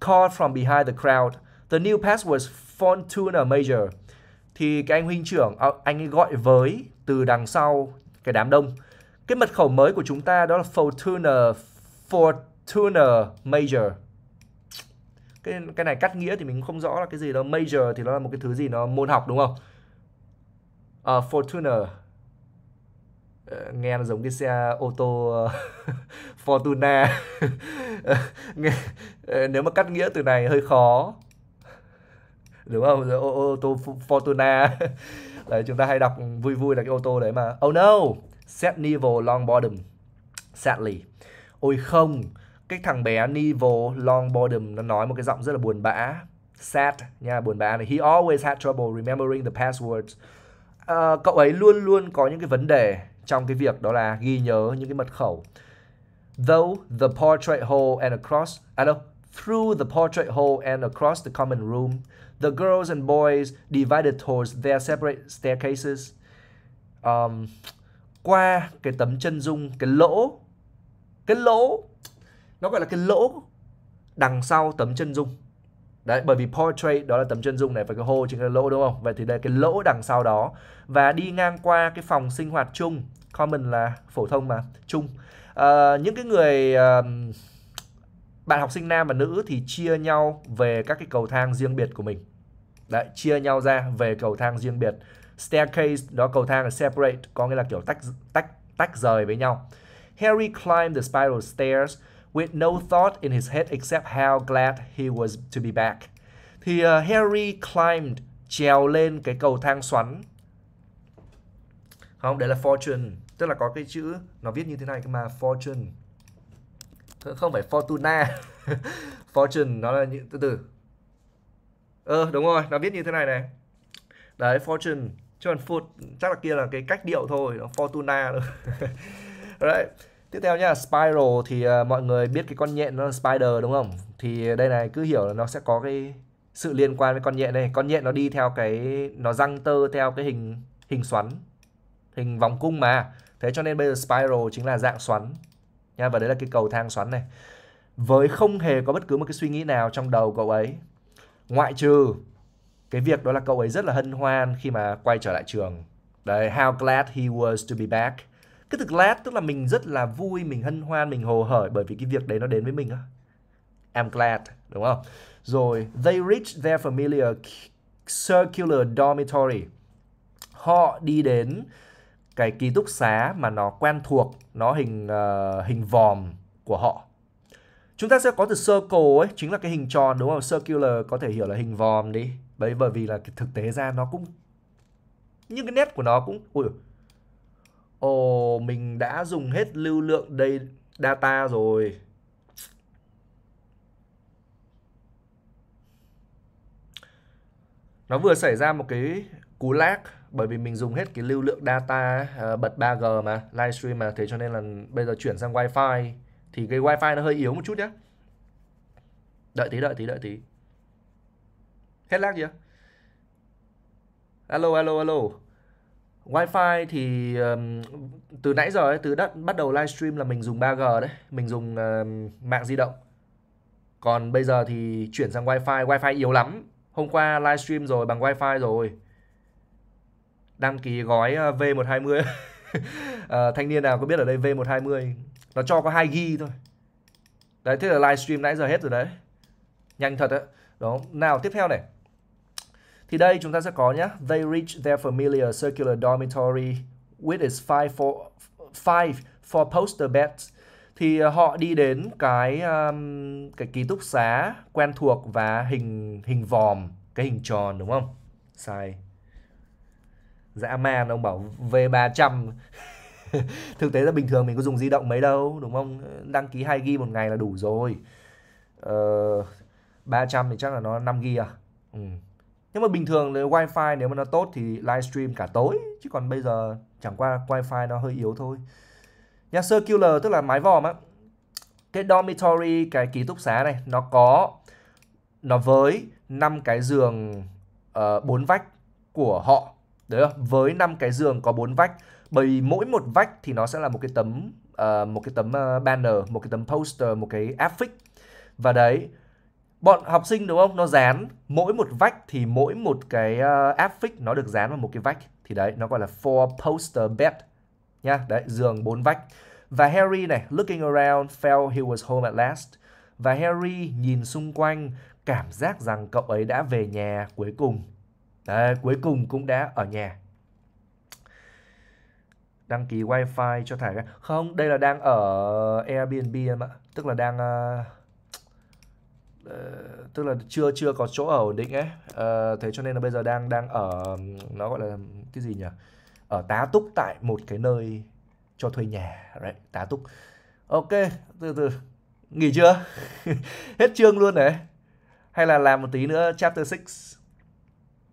A: called from behind the crowd the new password Fortuna Major thì cái anh huynh trưởng à, anh ấy gọi với từ đằng sau cái đám đông cái mật khẩu mới của chúng ta đó là Fortuna Fortuna Major cái cái này cắt nghĩa thì mình không rõ là cái gì đó major thì nó là một cái thứ gì nó môn học đúng không à, Fortuner ờ, nghe nó giống cái xe ô tô ờ, Fortuna nghe, ờ, nếu mà cắt nghĩa từ này hơi khó đúng không ô, ô tô Fortuna đấy chúng ta hay đọc vui vui là cái ô tô đấy mà oh no set level long bottom sadly ôi không cái thằng bé Neville Longbottom nó nói một cái giọng rất là buồn bã sad nha buồn bã này he always had trouble remembering the passwords uh, cậu ấy luôn luôn có những cái vấn đề trong cái việc đó là ghi nhớ những cái mật khẩu though the portrait hole and across à đâu through the portrait hole and across the common room the girls and boys divided towards their separate staircases um, qua cái tấm chân dung cái lỗ cái lỗ nó gọi là cái lỗ đằng sau tấm chân dung Đấy, bởi vì portrait đó là tấm chân dung này phải cái hole chính là lỗ đúng không? Vậy thì đây cái lỗ đằng sau đó và đi ngang qua cái phòng sinh hoạt chung, common là phổ thông mà, chung. À, những cái người à, bạn học sinh nam và nữ thì chia nhau về các cái cầu thang riêng biệt của mình. Đấy, chia nhau ra về cầu thang riêng biệt. Staircase đó cầu thang là separate, có nghĩa là kiểu tách tách tách rời với nhau. Harry climbed the spiral stairs with no thought in his head except how glad he was to be back. Thì uh, Harry climbed trèo lên cái cầu thang xoắn. Không, đấy là fortune, tức là có cái chữ nó viết như thế này cơ mà fortune. Không phải fortuna. fortune nó là những từ từ. Ờ đúng rồi, nó viết như thế này này. Đấy fortune, chứ còn food chắc là kia là cái cách điệu thôi, nó fortuna thôi. right. Tiếp theo nhá, spiral thì uh, mọi người biết cái con nhện nó là spider đúng không? Thì đây này cứ hiểu là nó sẽ có cái sự liên quan với con nhện này. Con nhện nó đi theo cái nó răng tơ theo cái hình hình xoắn, hình vòng cung mà. Thế cho nên bây giờ spiral chính là dạng xoắn. Nha và đấy là cái cầu thang xoắn này. Với không hề có bất cứ một cái suy nghĩ nào trong đầu cậu ấy. Ngoại trừ cái việc đó là cậu ấy rất là hân hoan khi mà quay trở lại trường. Đấy, how glad he was to be back cái từ glad tức là mình rất là vui mình hân hoan mình hồ hởi bởi vì cái việc đấy nó đến với mình á I'm glad đúng không rồi they reach their familiar circular dormitory họ đi đến cái ký túc xá mà nó quen thuộc nó hình uh, hình vòm của họ chúng ta sẽ có từ circle ấy chính là cái hình tròn đúng không circular có thể hiểu là hình vòm đi bởi bởi vì là thực tế ra nó cũng những cái nét của nó cũng ui Ồ, mình đã dùng hết lưu lượng đây data rồi. Nó vừa xảy ra một cái cú lag bởi vì mình dùng hết cái lưu lượng data uh, bật 3G mà, livestream mà thế cho nên là bây giờ chuyển sang wi-fi thì cái wi-fi nó hơi yếu một chút nhé. Đợi tí đợi tí đợi tí. Hết lag chưa? Alo alo alo. Wi-Fi thì um, từ nãy giờ ấy, từ đất bắt đầu livestream là mình dùng 3G đấy, mình dùng uh, mạng di động. Còn bây giờ thì chuyển sang Wi-Fi, Wi-Fi yếu lắm. Hôm qua livestream rồi bằng Wi-Fi rồi. Đăng ký gói ờ, V120. à, ờ, thanh niên nào có biết ở đây V120 nó cho có 2 g thôi. Đấy thế là livestream nãy giờ hết rồi đấy. Nhanh thật đấy. Đó, nào tiếp theo này. Thì đây chúng ta sẽ có nhé. They reach their familiar circular dormitory with its five four, five four poster beds. Thì ờ, họ đi đến cái um, cái ký túc xá quen thuộc và hình hình vòm, cái hình tròn đúng không? Sai. Dã dạ, man ông bảo về 300 thực tế là bình thường mình có dùng di động mấy đâu đúng không đăng ký 2 gb một ngày là đủ rồi ờ, 300 thì chắc là nó 5 gb à ừ nhưng mà bình thường thì wifi nếu mà nó tốt thì livestream cả tối chứ còn bây giờ chẳng qua wifi nó hơi yếu thôi nhà sơ killer tức là mái vòm á cái dormitory cái ký túc xá này nó có nó với 5 cái giường uh, ờ, 4 vách của họ đấy không? với 5 cái giường có 4 vách bởi vì mỗi một vách thì nó sẽ là một cái tấm uh, một cái tấm uh, banner một cái tấm poster một cái affix và đấy bọn học sinh đúng không nó dán mỗi một vách thì mỗi một cái uh, ờ, affix nó được dán vào một cái vách thì đấy nó gọi là four poster bed nha đấy giường bốn vách và Harry này looking around felt he was home at last và Harry nhìn xung quanh cảm giác rằng cậu ấy đã về nhà cuối cùng đấy, cuối cùng cũng đã ở nhà đăng ký wifi cho thả không đây là đang ở Airbnb em ạ tức là đang uh, Uh, tức là chưa chưa có chỗ ở ổn định ấy uh, thế cho nên là bây giờ đang đang ở nó gọi là cái gì nhỉ ở tá túc tại một cái nơi cho thuê nhà đấy tá túc ok từ từ nghỉ chưa hết chương luôn đấy hay là làm một tí nữa chapter 6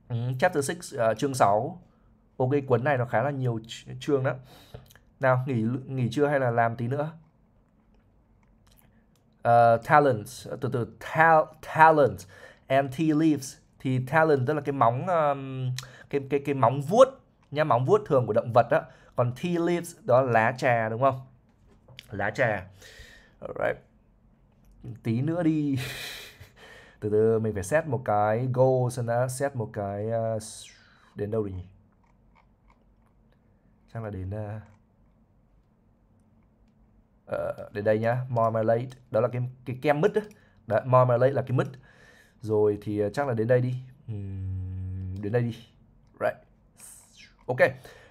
A: ừ, chapter 6 uh, ờ, chương 6 ok cuốn này nó khá là nhiều chương đó nào nghỉ nghỉ chưa hay là làm tí nữa uh, ờ, talent ờ, từ từ ta talent and tea leaves thì talent tức là cái móng um, cái cái cái móng vuốt nhá móng vuốt thường của động vật đó còn tea leaves đó là lá trà đúng không lá trà Alright. tí nữa đi từ từ mình phải set một cái goal xem đã set một cái uh, đến đâu rồi nhỉ chắc là đến uh, uh, để đây nhá marmalade đó là cái cái kem mứt đó. Đấy, marmalade là cái mứt rồi thì ờ, chắc là đến đây đi uhm, đến đây đi right ok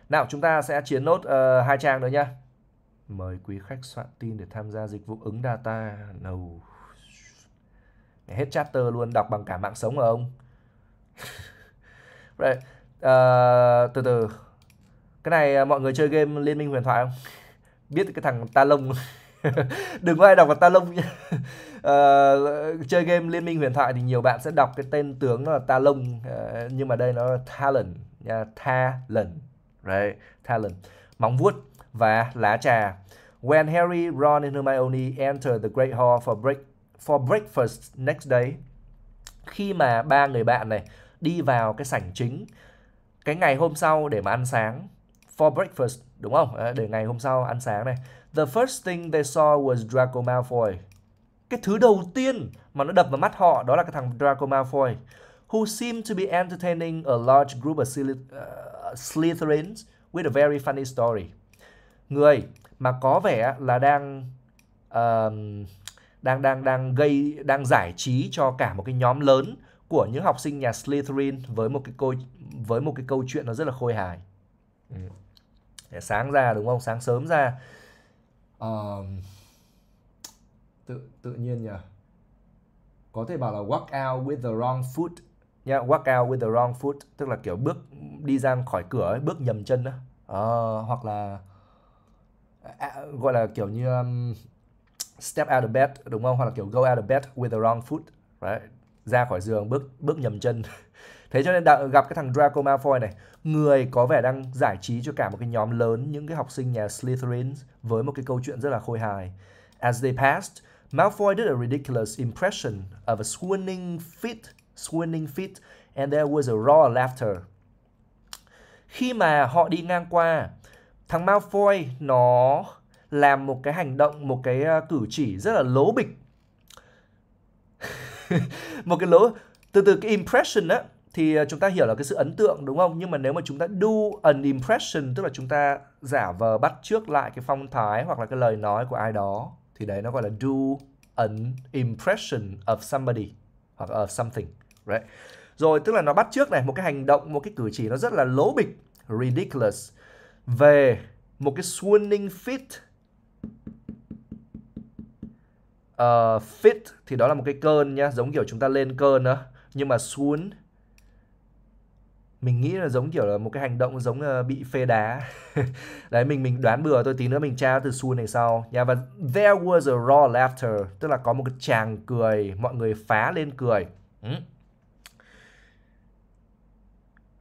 A: nào chúng ta sẽ chiến nốt uh, hai trang nữa nhá mời quý khách soạn tin để tham gia dịch vụ ứng data đầu hết chapter luôn đọc bằng cả mạng sống mà ông right. uh, từ từ cái này mọi người chơi game liên minh huyền thoại không biết cái thằng ta lông đừng có ai đọc là ta lông nhé uh, ờ, chơi game liên minh huyền thoại thì nhiều bạn sẽ đọc cái tên tướng nó là ta lông uh, nhưng mà đây nó là talent nha talent right talent móng vuốt và lá trà when Harry Ron and Hermione enter the Great Hall for break for breakfast next day khi mà ba người bạn này đi vào cái sảnh chính cái ngày hôm sau để mà ăn sáng for breakfast đúng không? để ngày hôm sau ăn sáng này. The first thing they saw was Draco Malfoy. Cái thứ đầu tiên mà nó đập vào mắt họ đó là cái thằng Draco Malfoy, who seemed to be entertaining a large group of uh, Slytherins with a very funny story. Người mà có vẻ là đang uh, đang đang đang gây đang giải trí cho cả một cái nhóm lớn của những học sinh nhà Slytherin với một cái câu với một cái câu chuyện nó rất là khôi hài. Ừ sáng ra đúng không sáng sớm ra uh, tự tự nhiên nhỉ có thể bảo là walk out with the wrong foot nhá yeah, walk out with the wrong foot tức là kiểu bước đi ra khỏi cửa ấy, bước nhầm chân đó uh, ờ, hoặc là à, gọi là kiểu như um, step out of bed đúng không hoặc là kiểu go out of bed with the wrong foot right ra khỏi giường bước bước nhầm chân thế cho nên đã, gặp cái thằng Draco Malfoy này người có vẻ đang giải trí cho cả một cái nhóm lớn những cái học sinh nhà Slytherin với một cái câu chuyện rất là khôi hài. As they passed, Malfoy did a ridiculous impression of a swooning fit, swooning fit, and there was a roar laughter. Khi mà họ đi ngang qua, thằng Malfoy nó làm một cái hành động, một cái ờ, cử chỉ rất là lố bịch. một cái lố từ từ cái impression á thì à, chúng ta hiểu là cái sự ấn tượng đúng không nhưng mà nếu mà chúng ta do an impression tức là chúng ta giả vờ bắt trước lại cái phong thái hoặc là cái lời nói của ai đó thì đấy nó gọi là do an impression of somebody hoặc of something right rồi tức là nó bắt trước này một cái hành động một cái cử chỉ nó rất là lố bịch ridiculous về một cái swooning fit uh, fit thì đó là một cái cơn nhá giống kiểu chúng ta lên cơn đó nhưng mà swoon mình nghĩ là giống kiểu là một cái hành động giống uh, bị phê đá đấy mình mình đoán bừa tôi tí nữa mình tra từ xuôi này sau nha và there was a raw laughter tức là có một cái chàng cười mọi người phá lên cười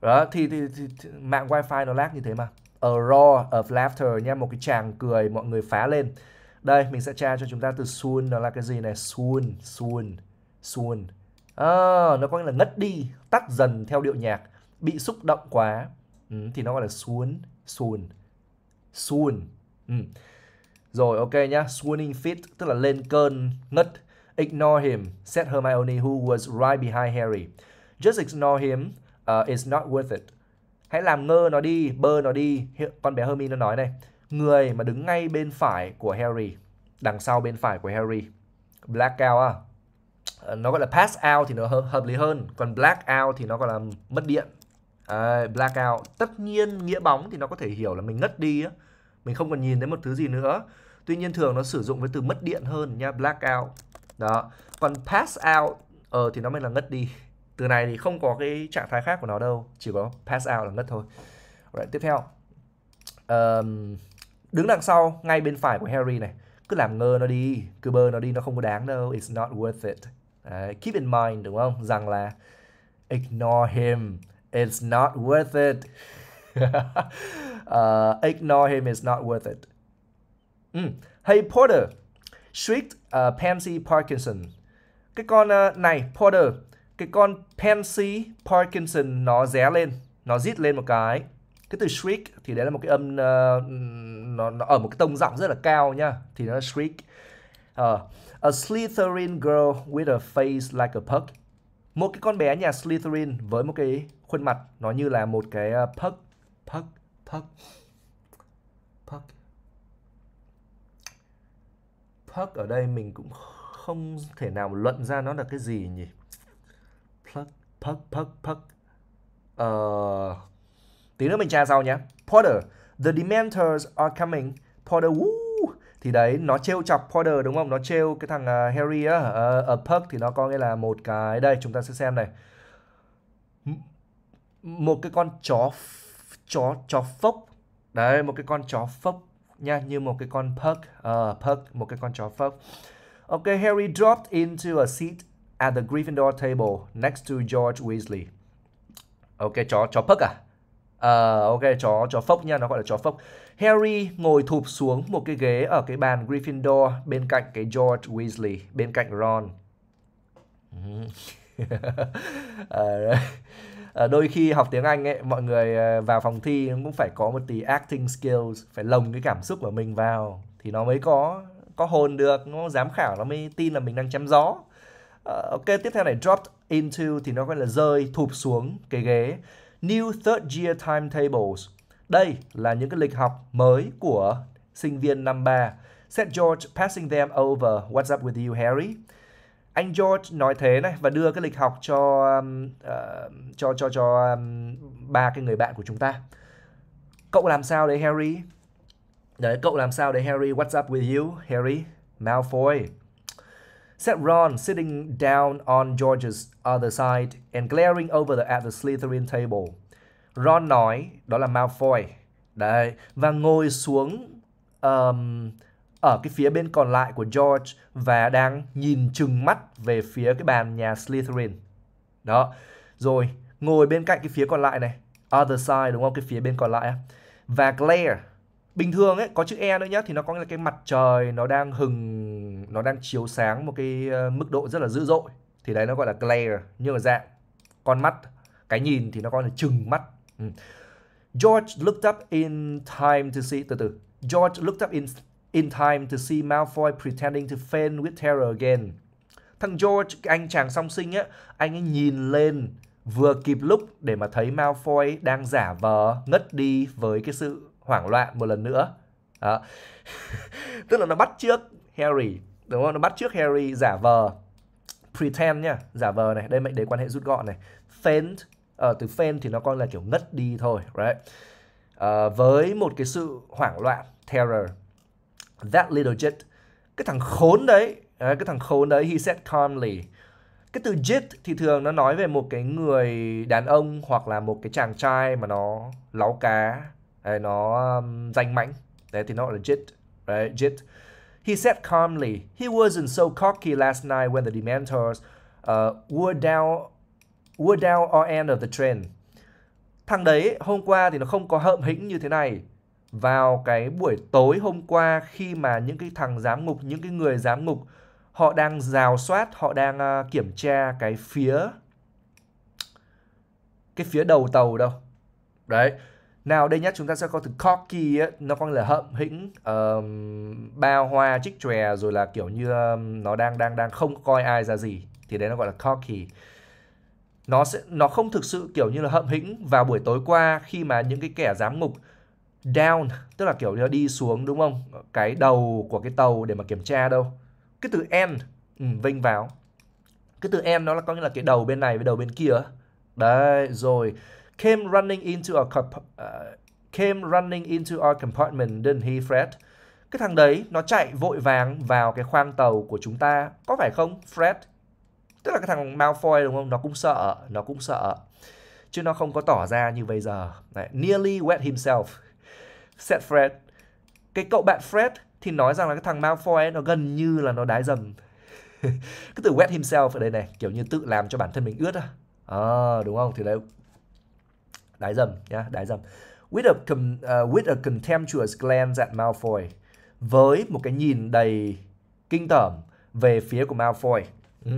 A: đó thì, thì, thì, thì mạng wifi nó lag như thế mà a roar of laughter nha một cái chàng cười mọi người phá lên đây mình sẽ tra cho chúng ta từ soon nó là cái gì này soon soon soon à, ờ, nó có nghĩa là ngất đi tắt dần theo điệu nhạc bị xúc động quá ừ, thì nó gọi là swoon swoon swoon ừ. rồi ok nhá swooning fit tức là lên cơn ngất ignore him said Hermione who was right behind Harry just ignore him uh, is not worth it hãy làm ngơ nó đi bơ nó đi con bé Hermione nó nói này người mà đứng ngay bên phải của Harry đằng sau bên phải của Harry blackout à ờ, nó gọi là pass out thì nó hợp lý hơn còn black out thì nó gọi là mất điện Đấy, blackout. Tất nhiên nghĩa bóng thì nó có thể hiểu là mình ngất đi á. Mình không còn nhìn thấy một thứ gì nữa. Tuy nhiên thường nó sử dụng với từ mất điện hơn nha, blackout. Đó. Còn pass out ờ thì nó mới là ngất đi. Từ này thì không có cái trạng thái khác của nó đâu, chỉ có pass out là ngất thôi. Rồi tiếp theo. Um, đứng đằng sau ngay bên phải của Harry này, cứ làm ngơ nó đi, cứ bơ nó đi nó không có đáng đâu, it's not worth it. uh, keep in mind đúng không? Rằng là ignore him It's not worth it. uh, ignore him. It's not worth it. Mm. Hey Porter, sweet uh, Pansy Parkinson. Cái con uh, này Porter, cái con Pansy Parkinson nó ré lên, nó rít lên một cái. Cái từ shriek thì đấy là một cái âm uh, nó, nó ở một cái tông giọng rất là cao nha, thì nó là shriek. Uh, a Slytherin girl with a face like a pug. Một cái con bé nhà Slytherin với một cái khuôn mặt nó như là một cái ờ, puck puck puck puck puck ở đây mình cũng không thể nào luận ra nó là cái gì nhỉ puck puck puck puck uh, ờ, tí nữa mình tra sau nhé Porter the Dementors are coming Porter woo thì đấy nó trêu chọc Porter đúng không nó trêu cái thằng uh, Harry á ở uh, uh, Puck thì nó có nghĩa là một cái đây chúng ta sẽ xem này một cái con chó chó chó phốc đấy một cái con chó phốc nha như một cái con pug uh, pug một cái con chó phốc ok Harry dropped into a seat at the Gryffindor table next to George Weasley ok chó chó pug à Uh, ok chó chó phốc nha nó gọi là chó phốc Harry ngồi thụp xuống một cái ghế ở cái bàn Gryffindor bên cạnh cái George Weasley bên cạnh Ron uh, ở ờ, đôi khi học tiếng Anh ấy mọi người ờ, vào phòng thi cũng phải có một tí acting skills phải lồng cái cảm xúc của mình vào thì nó mới có có hồn được nó giám khảo nó mới tin là mình đang chăm gió uh, ok tiếp theo này dropped into thì nó gọi là rơi thụp xuống cái ghế new third year timetables đây là những cái lịch học mới của sinh viên năm 3 said George passing them over what's up with you Harry anh George nói thế này và đưa cái lịch học cho um, uh, cho cho cho um, ba cái người bạn của chúng ta. Cậu làm sao đấy Harry? Đấy, cậu làm sao đấy Harry? What's up with you, Harry? Malfoy. Said Ron, sitting down on George's other side and glaring over the, at the Slytherin table. Ron nói, đó là Malfoy. Đấy, và ngồi xuống um, ở cái phía bên còn lại của George và đang nhìn chừng mắt về phía cái bàn nhà Slytherin. Đó. Rồi, ngồi bên cạnh cái phía còn lại này. Other side đúng không? Cái phía bên còn lại. Và glare. Bình thường ấy, có chữ E nữa nhá, thì nó có nghĩa là cái mặt trời nó đang hừng, nó đang chiếu sáng một cái ờ, mức độ rất là dữ dội. Thì đấy nó gọi là glare. Nhưng mà dạng con mắt, cái nhìn thì nó gọi là chừng mắt. Ừ. George looked up in time to see, từ từ. George looked up in in time to see Malfoy pretending to faint with terror again. Thằng George, anh chàng song sinh á, anh ấy nhìn lên vừa kịp lúc để mà thấy Malfoy đang giả vờ ngất đi với cái sự hoảng loạn một lần nữa. Đó. Tức là nó bắt trước Harry, đúng không? Nó bắt trước Harry giả vờ pretend nhá, giả vờ này, đây mệnh đề quan hệ rút gọn này. Faint, ờ, từ faint thì nó coi là kiểu ngất đi thôi, right? Uh, với một cái sự hoảng loạn, terror That little jit, Cái thằng khốn đấy, cái thằng khốn đấy, he said calmly. Cái từ jit thì thường nó nói về một cái người đàn ông hoặc là một cái chàng trai mà nó láu cá, nó um, danh mãnh. Đấy thì nó gọi là jit. Đấy, jit. He said calmly, he wasn't so cocky last night when the Dementors uh, were down were down or end of the train. Thằng đấy hôm qua thì nó không có hợm hĩnh như thế này vào cái buổi tối hôm qua khi mà những cái thằng giám mục, những cái người giám mục họ đang rào soát, họ đang à, kiểm tra cái phía cái phía đầu tàu đâu. Đấy. Nào đây nhá, chúng ta sẽ có từ corky ấy, nó có là hậm hĩnh uh, bao hoa chích chòe rồi là kiểu như um, nó đang đang đang không coi ai ra gì thì đấy nó gọi là corky nó sẽ nó không thực sự kiểu như là hậm hĩnh vào buổi tối qua khi mà những cái kẻ giám mục down tức là kiểu như là đi xuống đúng không cái đầu của cái tàu để mà kiểm tra đâu cái từ end ừ, vênh vào. cái từ end nó là có nghĩa là cái đầu bên này với đầu bên kia đấy rồi came running into a uh, came running into our compartment didn't he Fred cái thằng đấy nó chạy vội vàng vào cái khoang tàu của chúng ta có phải không Fred tức là cái thằng Malfoy đúng không nó cũng sợ nó cũng sợ chứ nó không có tỏ ra như bây giờ đấy, nearly wet himself said Fred. Cái cậu bạn Fred thì nói rằng là cái thằng Malfoy ấy, nó gần như là nó đái dầm. cái từ wet himself ở đây này, kiểu như tự làm cho bản thân mình ướt à. À, đúng không? Thì đấy đái dầm nhá, yeah, đái dầm. With a uh, with a contemptuous glance at Malfoy. Với một cái nhìn đầy kinh tởm về phía của Malfoy. Ừ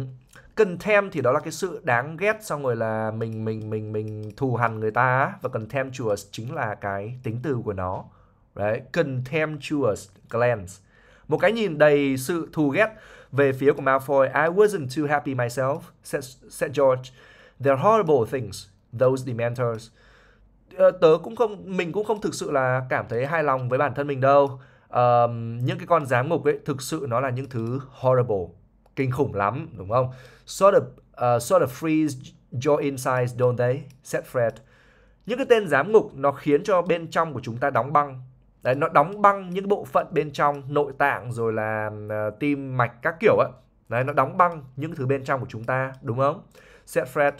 A: cần thêm thì đó là cái sự đáng ghét xong rồi là mình mình mình mình thù hằn người ta và cần contemptuous chính là cái tính từ của nó. Đấy, cần contemptuous glance. Một cái nhìn đầy sự thù ghét về phía của Malfoy. I wasn't too happy myself, said, said George. They're horrible things, those Dementors. Ờ, tớ cũng không, mình cũng không thực sự là cảm thấy hài lòng với bản thân mình đâu. Um, những cái con giám ngục ấy thực sự nó là những thứ horrible kinh khủng lắm đúng không? Sort of uh, sort of freeze your insides don't they? Said Fred. Những cái tên giám ngục nó khiến cho bên trong của chúng ta đóng băng. Đấy, nó đóng băng những bộ phận bên trong nội tạng rồi là uh, tim mạch các kiểu ấy. Đấy, nó đóng băng những thứ bên trong của chúng ta đúng không? Said Fred.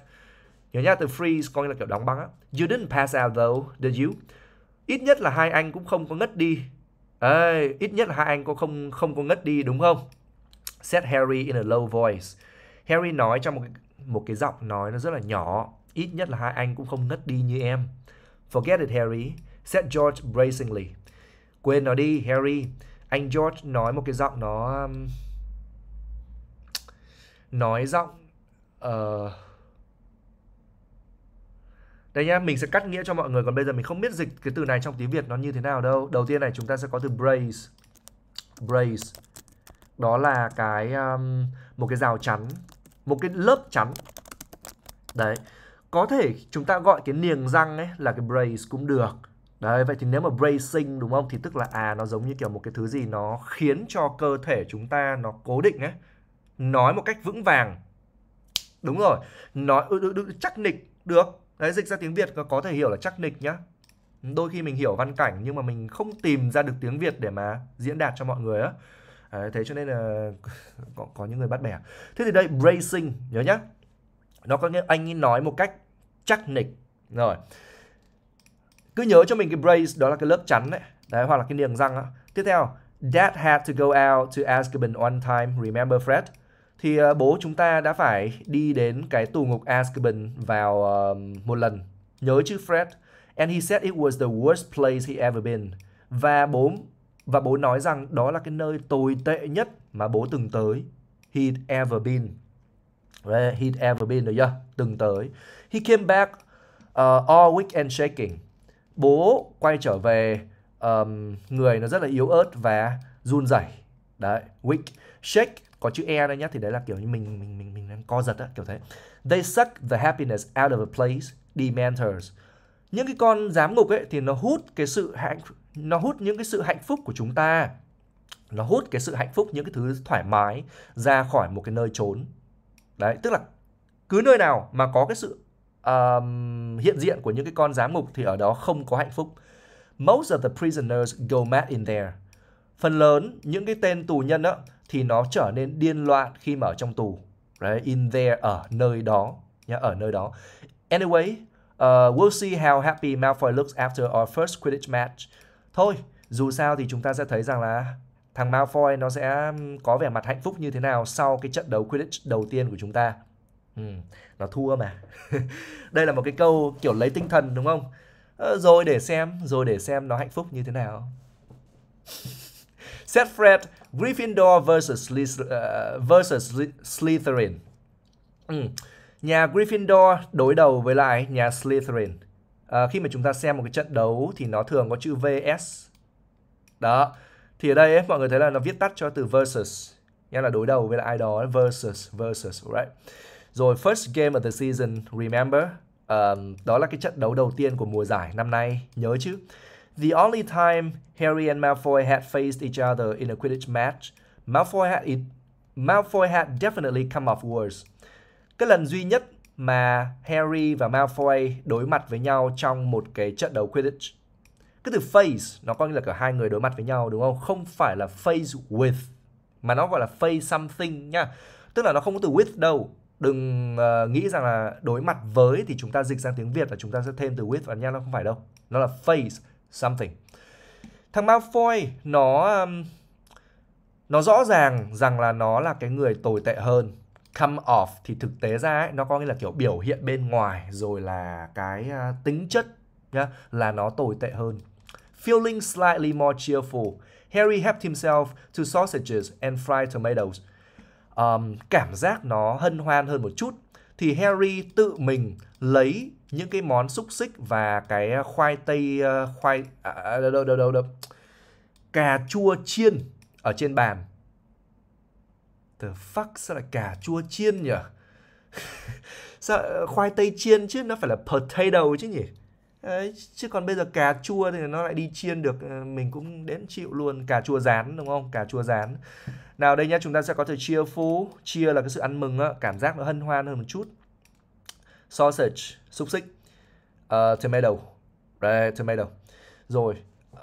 A: Nhớ nhá từ freeze coi như là kiểu đóng băng á. You didn't pass out though, did you? Ít nhất là hai anh cũng không có ngất đi. Ê, ít nhất là hai anh cũng không không có ngất đi đúng không? said Harry in a low voice. Harry nói trong một một cái giọng nói nó rất là nhỏ, ít nhất là hai anh cũng không ngất đi như em. Forget it Harry, said George bracingly. Quên nó đi Harry. Anh George nói một cái giọng nó um, nói giọng uh... Đây nha, mình sẽ cắt nghĩa cho mọi người còn bây giờ mình không biết dịch cái từ này trong tiếng Việt nó như thế nào đâu. Đầu tiên này chúng ta sẽ có từ brace. Brace đó là cái um, một cái rào chắn một cái lớp chắn đấy có thể chúng ta gọi cái niềng răng ấy là cái brace cũng được đấy vậy thì nếu mà bracing đúng không thì tức là à nó giống như kiểu một cái thứ gì nó khiến cho cơ thể chúng ta nó cố định ấy nói một cách vững vàng đúng rồi nói ừ, ừ, ừ, chắc nịch được đấy dịch ra tiếng việt có thể hiểu là chắc nịch nhá đôi khi mình hiểu văn cảnh nhưng mà mình không tìm ra được tiếng việt để mà diễn đạt cho mọi người á Đấy, thế cho nên là có, có những người bắt bẻ thế thì đây bracing nhớ nhá nó có nghĩa anh ấy nói một cách chắc nịch rồi cứ nhớ cho mình cái brace đó là cái lớp chắn đấy, đấy hoặc là cái niềng răng đó. tiếp theo Dad had to go out to Azkaban one time, remember Fred? Thì uh, bố chúng ta đã phải đi đến cái tù ngục Azkaban vào uh, một lần. Nhớ chứ Fred? And he said it was the worst place he ever been. Và bố và bố nói rằng đó là cái nơi tồi tệ nhất mà bố từng tới. He'd ever been. Right? He'd ever been, được chưa? Từng tới. He came back uh, all weak and shaking. Bố quay trở về um, người nó rất là yếu ớt và run rẩy. Đấy, weak. Shake có chữ e đây nhá thì đấy là kiểu như mình mình mình mình đang co giật á kiểu thế. They suck the happiness out of a place, dementors những cái con giám ngục ấy thì nó hút cái sự hạnh nó hút những cái sự hạnh phúc của chúng ta nó hút cái sự hạnh phúc những cái thứ thoải mái ra khỏi một cái nơi trốn đấy tức là cứ nơi nào mà có cái sự um, hiện diện của những cái con giám ngục thì ở đó không có hạnh phúc most of the prisoners go mad in there phần lớn những cái tên tù nhân đó thì nó trở nên điên loạn khi mà ở trong tù right? in there ở nơi đó nhá ở nơi đó anyway Uh, we'll see how happy Malfoy looks after our first Quidditch match. Thôi, dù sao thì chúng ta sẽ thấy rằng là thằng Malfoy nó sẽ có vẻ mặt hạnh phúc như thế nào sau cái trận đấu Quidditch đầu tiên của chúng ta. Ừ, nó thua mà. Đây là một cái câu kiểu lấy tinh thần đúng không? Ờ, rồi để xem, rồi để xem nó hạnh phúc như thế nào. Set Fred, Gryffindor versus, Slyth- uh, versus Slytherin. Ừ. Nhà Gryffindor đối đầu với lại nhà Slytherin. À, khi mà chúng ta xem một cái trận đấu thì nó thường có chữ VS. Đó. Thì ở đây ấy, mọi người thấy là nó viết tắt cho từ versus. Nghĩa là đối đầu với lại ai đó versus versus right. Rồi first game of the season remember um, đó là cái trận đấu đầu tiên của mùa giải năm nay, nhớ chứ. The only time Harry and Malfoy had faced each other in a Quidditch match, Malfoy had it, Malfoy had definitely come off worse. Cái lần duy nhất mà Harry và Malfoy đối mặt với nhau trong một cái trận đấu Quidditch. Cái từ face nó có nghĩa là cả hai người đối mặt với nhau đúng không? Không phải là face with mà nó gọi là face something nha. Tức là nó không có từ with đâu. Đừng uh, nghĩ rằng là đối mặt với thì chúng ta dịch sang tiếng Việt là chúng ta sẽ thêm từ with vào nha, nó không phải đâu. Nó là face something. Thằng Malfoy nó um, nó rõ ràng rằng là nó là cái người tồi tệ hơn come off thì thực tế ra ấy, nó có nghĩa là kiểu biểu hiện bên ngoài rồi là cái uh, tính chất nhá là nó tồi tệ hơn. Feeling slightly more cheerful, Harry helped himself to sausages and fried tomatoes. Um, cảm giác nó hân hoan hơn một chút thì Harry tự mình lấy những cái món xúc xích và cái à, khoai tây uh, khoai à, đâu đâu đâu đâu cà chua chiên ở trên bàn the fuck sao lại cà chua chiên nhỉ sao ờ, khoai tây chiên chứ nó phải là potato chứ nhỉ Đấy, chứ còn bây giờ cà chua thì nó lại đi chiên được ờ, mình cũng đến chịu luôn cà chua rán đúng không cà chua rán nào đây nhá chúng ta sẽ có chia cheerful chia là cái sự ăn mừng á cảm giác nó hân hoan hơn một chút sausage xúc xích uh, tomato right, tomato rồi uh,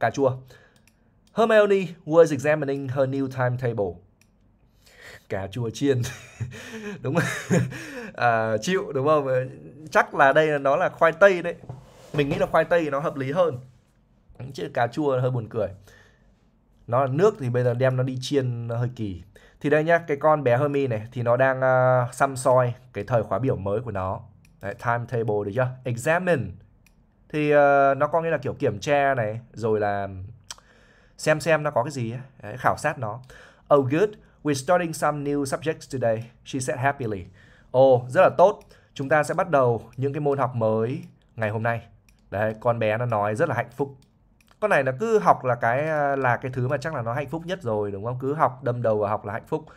A: cà chua Hermione was examining her new timetable cà chua chiên đúng không à, chịu đúng không ờ, chắc là đây là nó là khoai tây đấy mình nghĩ là khoai tây nó hợp lý hơn chứ cà chua hơi buồn cười nó là nước thì bây giờ đem nó đi chiên nó hơi kỳ thì đây nhá cái con bé Hermi này thì nó đang uh, xăm soi cái thời khóa biểu mới của nó Đấy, timetable được chưa examine thì uh, nó có nghĩa là kiểu kiểm tra này rồi là xem xem nó có cái gì ấy. Đấy, khảo sát nó oh good We're starting some new subjects today, she said happily. Ồ, oh, rất là tốt. Chúng ta sẽ bắt đầu những cái môn học mới ngày hôm nay. Đấy, con bé nó nói rất là hạnh phúc. Con này nó cứ học là cái à, là cái thứ mà chắc là nó hạnh phúc nhất rồi đúng không? Cứ học đâm đầu vào học là hạnh phúc. Uh,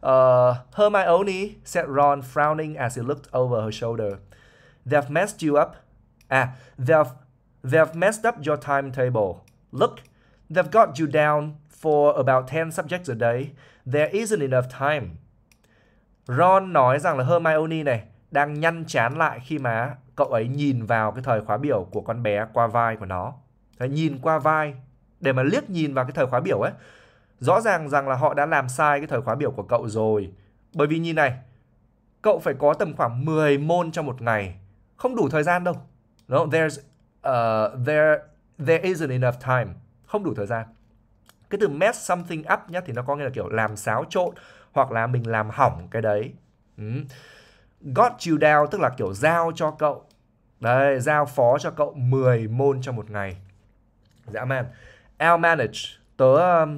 A: ờ, Hermione said Ron frowning as he looked over her shoulder. They've messed you up. À, they've they've messed up your timetable. Look, they've got you down for about 10 subjects a day. There isn't enough time. Ron nói rằng là Hermione này đang nhăn chán lại khi mà cậu ấy nhìn vào cái thời khóa biểu của con bé qua vai của nó. Đấy, nhìn qua vai để mà liếc nhìn vào cái thời khóa biểu ấy. Rõ ràng rằng là họ đã làm sai cái thời khóa biểu của cậu rồi. Bởi vì nhìn này, cậu phải có tầm khoảng 10 môn trong một ngày. Không đủ thời gian đâu. No, there's uh, there there isn't enough time. Không đủ thời gian cái từ mess something up nhá thì nó có nghĩa là kiểu làm xáo trộn hoặc là mình làm hỏng cái đấy got you down tức là kiểu giao cho cậu đấy giao phó cho cậu 10 môn trong một ngày dã dạ, man I'll manage tớ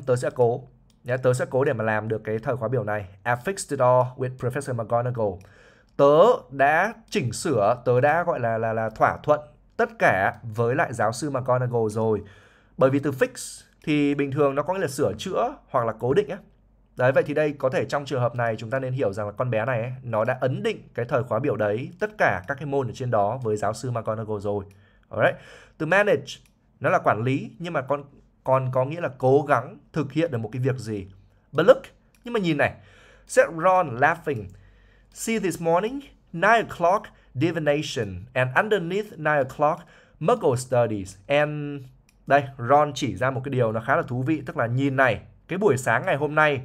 A: tớ sẽ cố nhá tớ sẽ cố để mà làm được cái thời khóa biểu này I fixed it all with Professor McGonagall tớ đã chỉnh sửa tớ đã gọi là là là thỏa thuận tất cả với lại giáo sư McGonagall rồi bởi vì từ fix thì bình thường nó có nghĩa là sửa chữa hoặc là cố định á. Đấy vậy thì đây có thể trong trường hợp này chúng ta nên hiểu rằng là con bé này ấy, nó đã ấn định cái thời khóa biểu đấy tất cả các cái môn ở trên đó với giáo sư McGonagall rồi. Alright. Từ manage nó là quản lý nhưng mà con còn có nghĩa là cố gắng thực hiện được một cái việc gì. But look, nhưng mà nhìn này. Said Ron laughing. See this morning, 9 o'clock divination and underneath 9 o'clock muggle studies and đây, Ron chỉ ra một cái điều nó khá là thú vị, tức là nhìn này, cái buổi sáng ngày hôm nay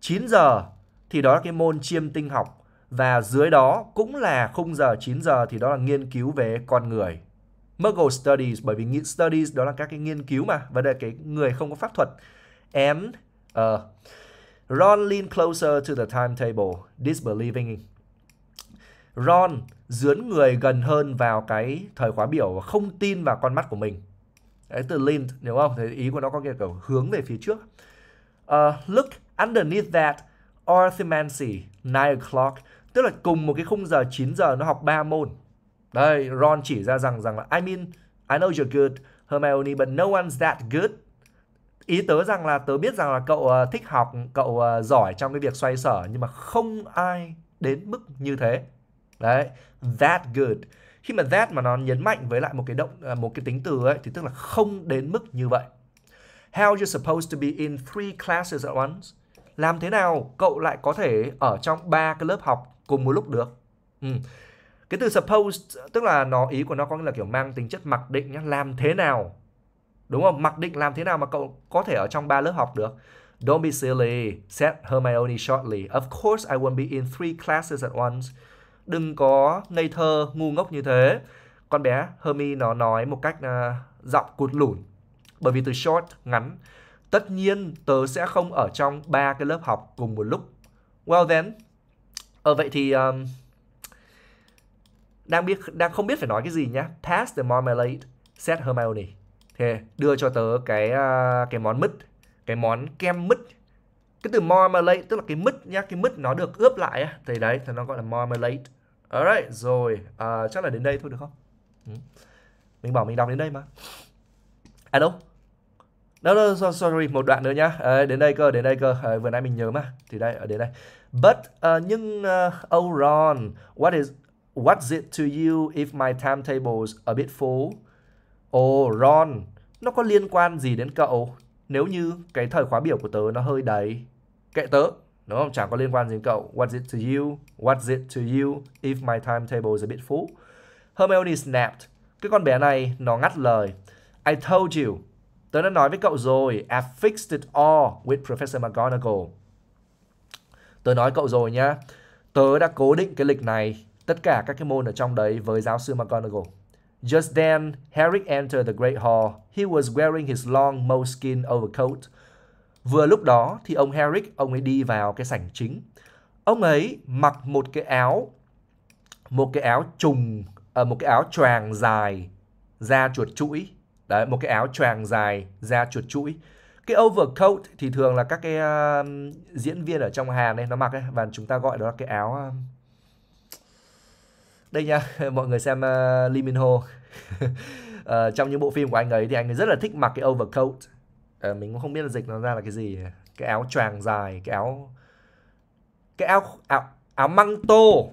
A: 9 giờ thì đó là cái môn chiêm tinh học và dưới đó cũng là khung giờ 9 giờ thì đó là nghiên cứu về con người. Muggle Studies bởi vì nghiên studies đó là các cái nghiên cứu mà và đây cái người không có pháp thuật. And uh, Ron lean closer to the timetable, disbelieving. Ron dướn người gần hơn vào cái thời khóa biểu và không tin vào con mắt của mình. Đấy, từ lean đúng không? Thế ý của nó có nghĩa kiểu hướng về phía trước. Uh, look underneath that arithmancy 9 o'clock. Tức là cùng một cái khung giờ 9 giờ nó học 3 môn. Đây, Ron chỉ ra rằng rằng là I mean, I know you're good, Hermione, but no one's that good. Ý tớ rằng là tớ biết rằng là cậu uh, thích học, cậu uh, giỏi trong cái việc xoay sở nhưng mà không ai đến mức như thế. Đấy, that good khi mà that mà nó nhấn mạnh với lại một cái động à, một cái tính từ ấy thì tức là không đến mức như vậy how you supposed to be in three classes at once làm thế nào cậu lại có thể ở trong ba cái lớp học cùng một lúc được ừ. cái từ supposed tức là nó ý của nó có nghĩa là kiểu mang tính chất mặc định nhá làm thế nào đúng không mặc định làm thế nào mà cậu có thể ở trong ba lớp học được don't be silly said Hermione shortly of course I won't be in three classes at once đừng có ngây thơ ngu ngốc như thế con bé Hermione nó nói một cách uh, giọng cụt lủn bởi vì từ short ngắn tất nhiên tớ sẽ không ở trong ba cái lớp học cùng một lúc well then ở ờ, vậy thì um, đang biết đang không biết phải nói cái gì nhá pass the marmalade said Hermione thế đưa cho tớ cái uh, cái món mứt cái món kem mứt cái từ marmalade tức là cái mứt nhá cái mứt nó được ướp lại thì đấy thì nó gọi là marmalade Alright, rồi à, Chắc là đến đây thôi được không? Ừ. Mình bảo mình đọc đến đây mà À đâu Đâu, đâu, no, sorry, một đoạn nữa nhá à, Đến đây cơ, đến đây cơ à, Vừa nãy mình nhớ mà Thì đây, ở ờ, đến đây But, uh, nhưng uh, Oh Ron What is What's it to you if my timetable's a bit full? Oh Ron Nó có liên quan gì đến cậu Nếu như cái thời khóa biểu của tớ nó hơi đầy Kệ tớ đúng không chẳng có liên quan gì đến cậu what's it to you what's it to you if my timetable is a bit full Hermione snapped cái con bé này nó ngắt lời I told you tớ đã nói với cậu rồi I've fixed it all with Professor McGonagall tớ nói cậu rồi nhá tớ đã cố định cái lịch này tất cả các cái môn ở trong đấy với giáo sư McGonagall Just then, Harry entered the great hall. He was wearing his long moleskin overcoat Vừa lúc đó thì ông Herrick, ông ấy đi vào cái sảnh chính. Ông ấy mặc một cái áo, một cái áo trùng, ờ, một cái áo choàng dài, da chuột chuỗi. Đấy, một cái áo choàng dài, da chuột chuỗi. Cái overcoat thì thường là các cái uh, diễn viên ở trong Hàn ấy, nó mặc ấy. Và chúng ta gọi đó là cái áo... Ờ, đây nha, mọi người xem uh, Lee Min Ho. uh, trong những bộ phim của anh ấy thì anh ấy rất là thích mặc cái overcoat à, mình cũng không biết là dịch nó ra là cái gì cái áo choàng dài cái áo cái áo áo áo măng tô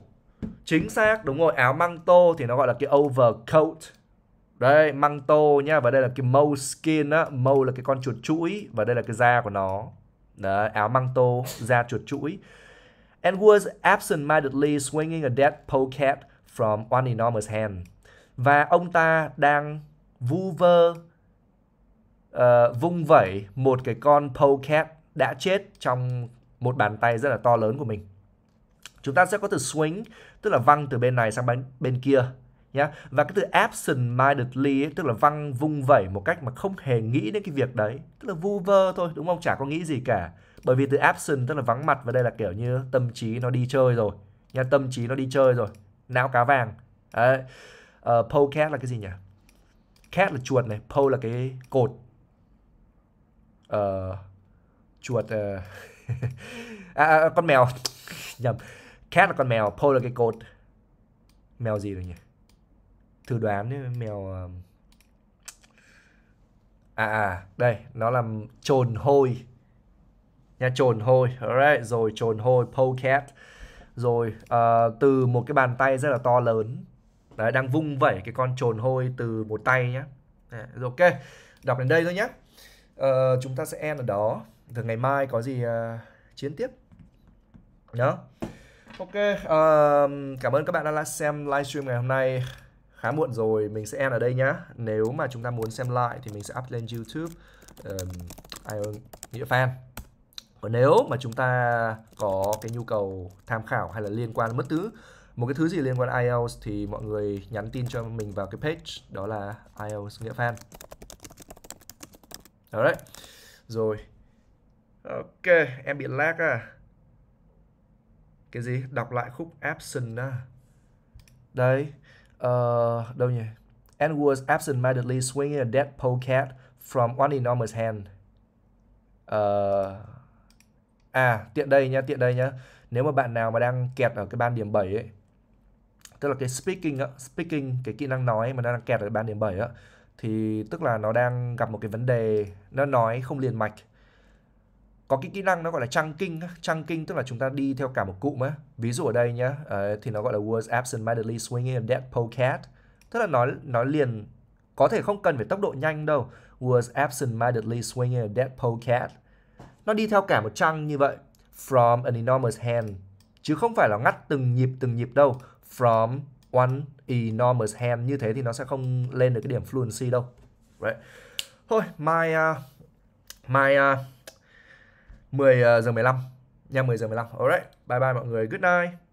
A: chính xác đúng rồi áo măng tô thì nó gọi là cái overcoat đây măng tô nhá và đây là cái mole skin á mole là cái con chuột chuỗi và đây là cái da của nó đó, áo măng tô da chuột chuỗi and was absent-mindedly swinging a dead polecat from one enormous hand và ông ta đang vu vơ uh, vung vẩy một cái con polecat đã chết trong một bàn tay rất là to lớn của mình. Chúng ta sẽ có từ swing, tức là văng từ bên này sang bên, bên kia. Nhá. Và cái từ absent-mindedly tức là văng vung vẩy một cách mà không hề nghĩ đến cái việc đấy. Tức là vu vơ thôi, đúng không? Chả có nghĩ gì cả. Bởi vì từ absent tức là vắng mặt và đây là kiểu như tâm trí nó đi chơi rồi. Nhá, tâm trí nó đi chơi rồi. Não cá vàng. Đấy. Uh, polecat là cái gì nhỉ? Cat là chuột này, pole là cái cột uh, chuột uh, à, à, con mèo nhầm cat là con mèo pole là cái cột mèo gì rồi nhỉ thử đoán nhé, mèo ờ, à à đây nó là trồn hôi nha trồn hôi alright rồi trồn hôi pole cat rồi uh, từ một cái bàn tay rất là to lớn đấy đang vung vẩy cái con trồn hôi từ một tay nhá à, ok đọc đến đây thôi nhé uh, chúng ta sẽ end ở đó từ ngày mai có gì uh, chiến tiếp nhá ok uh, cảm ơn các bạn đã xem livestream ngày hôm nay khá muộn rồi mình sẽ end ở đây nhá nếu mà chúng ta muốn xem lại thì mình sẽ up lên youtube um, ai nghĩa fan còn nếu mà chúng ta có cái nhu cầu tham khảo hay là liên quan mất thứ một cái thứ gì liên quan IELTS thì mọi người nhắn tin cho mình vào cái page đó là IELTS nghĩa fan thật đấy rồi ok em bị lag à cái gì đọc lại khúc absent à đấy uh, ờ, đâu nhỉ and was absent-mindedly swinging a dead pole cat from one enormous hand uh, à tiện đây nhá tiện đây nhá nếu mà bạn nào mà đang kẹt ở cái ban điểm 7 ấy tức là cái speaking á, speaking cái kỹ năng nói mà đang kẹt ở ban điểm 7 á thì tức là nó đang gặp một cái vấn đề nó nói không liền mạch có cái kỹ năng nó gọi là kinh chunking kinh tức là chúng ta đi theo cả một cụm á ví dụ ở đây nhá uh, thì nó gọi là words absent mindedly swinging a dead polecat tức là nói nói liền có thể không cần phải tốc độ nhanh đâu words absent mindedly swinging a dead polecat nó đi theo cả một chunk như vậy from an enormous hand chứ không phải là ngắt từng nhịp từng nhịp đâu from one enormous hand như thế thì nó sẽ không lên được cái điểm fluency đâu right. thôi mai uh, mai uh, à, 10 à, giờ 15 nha 10 giờ 15 alright bye bye mọi người good night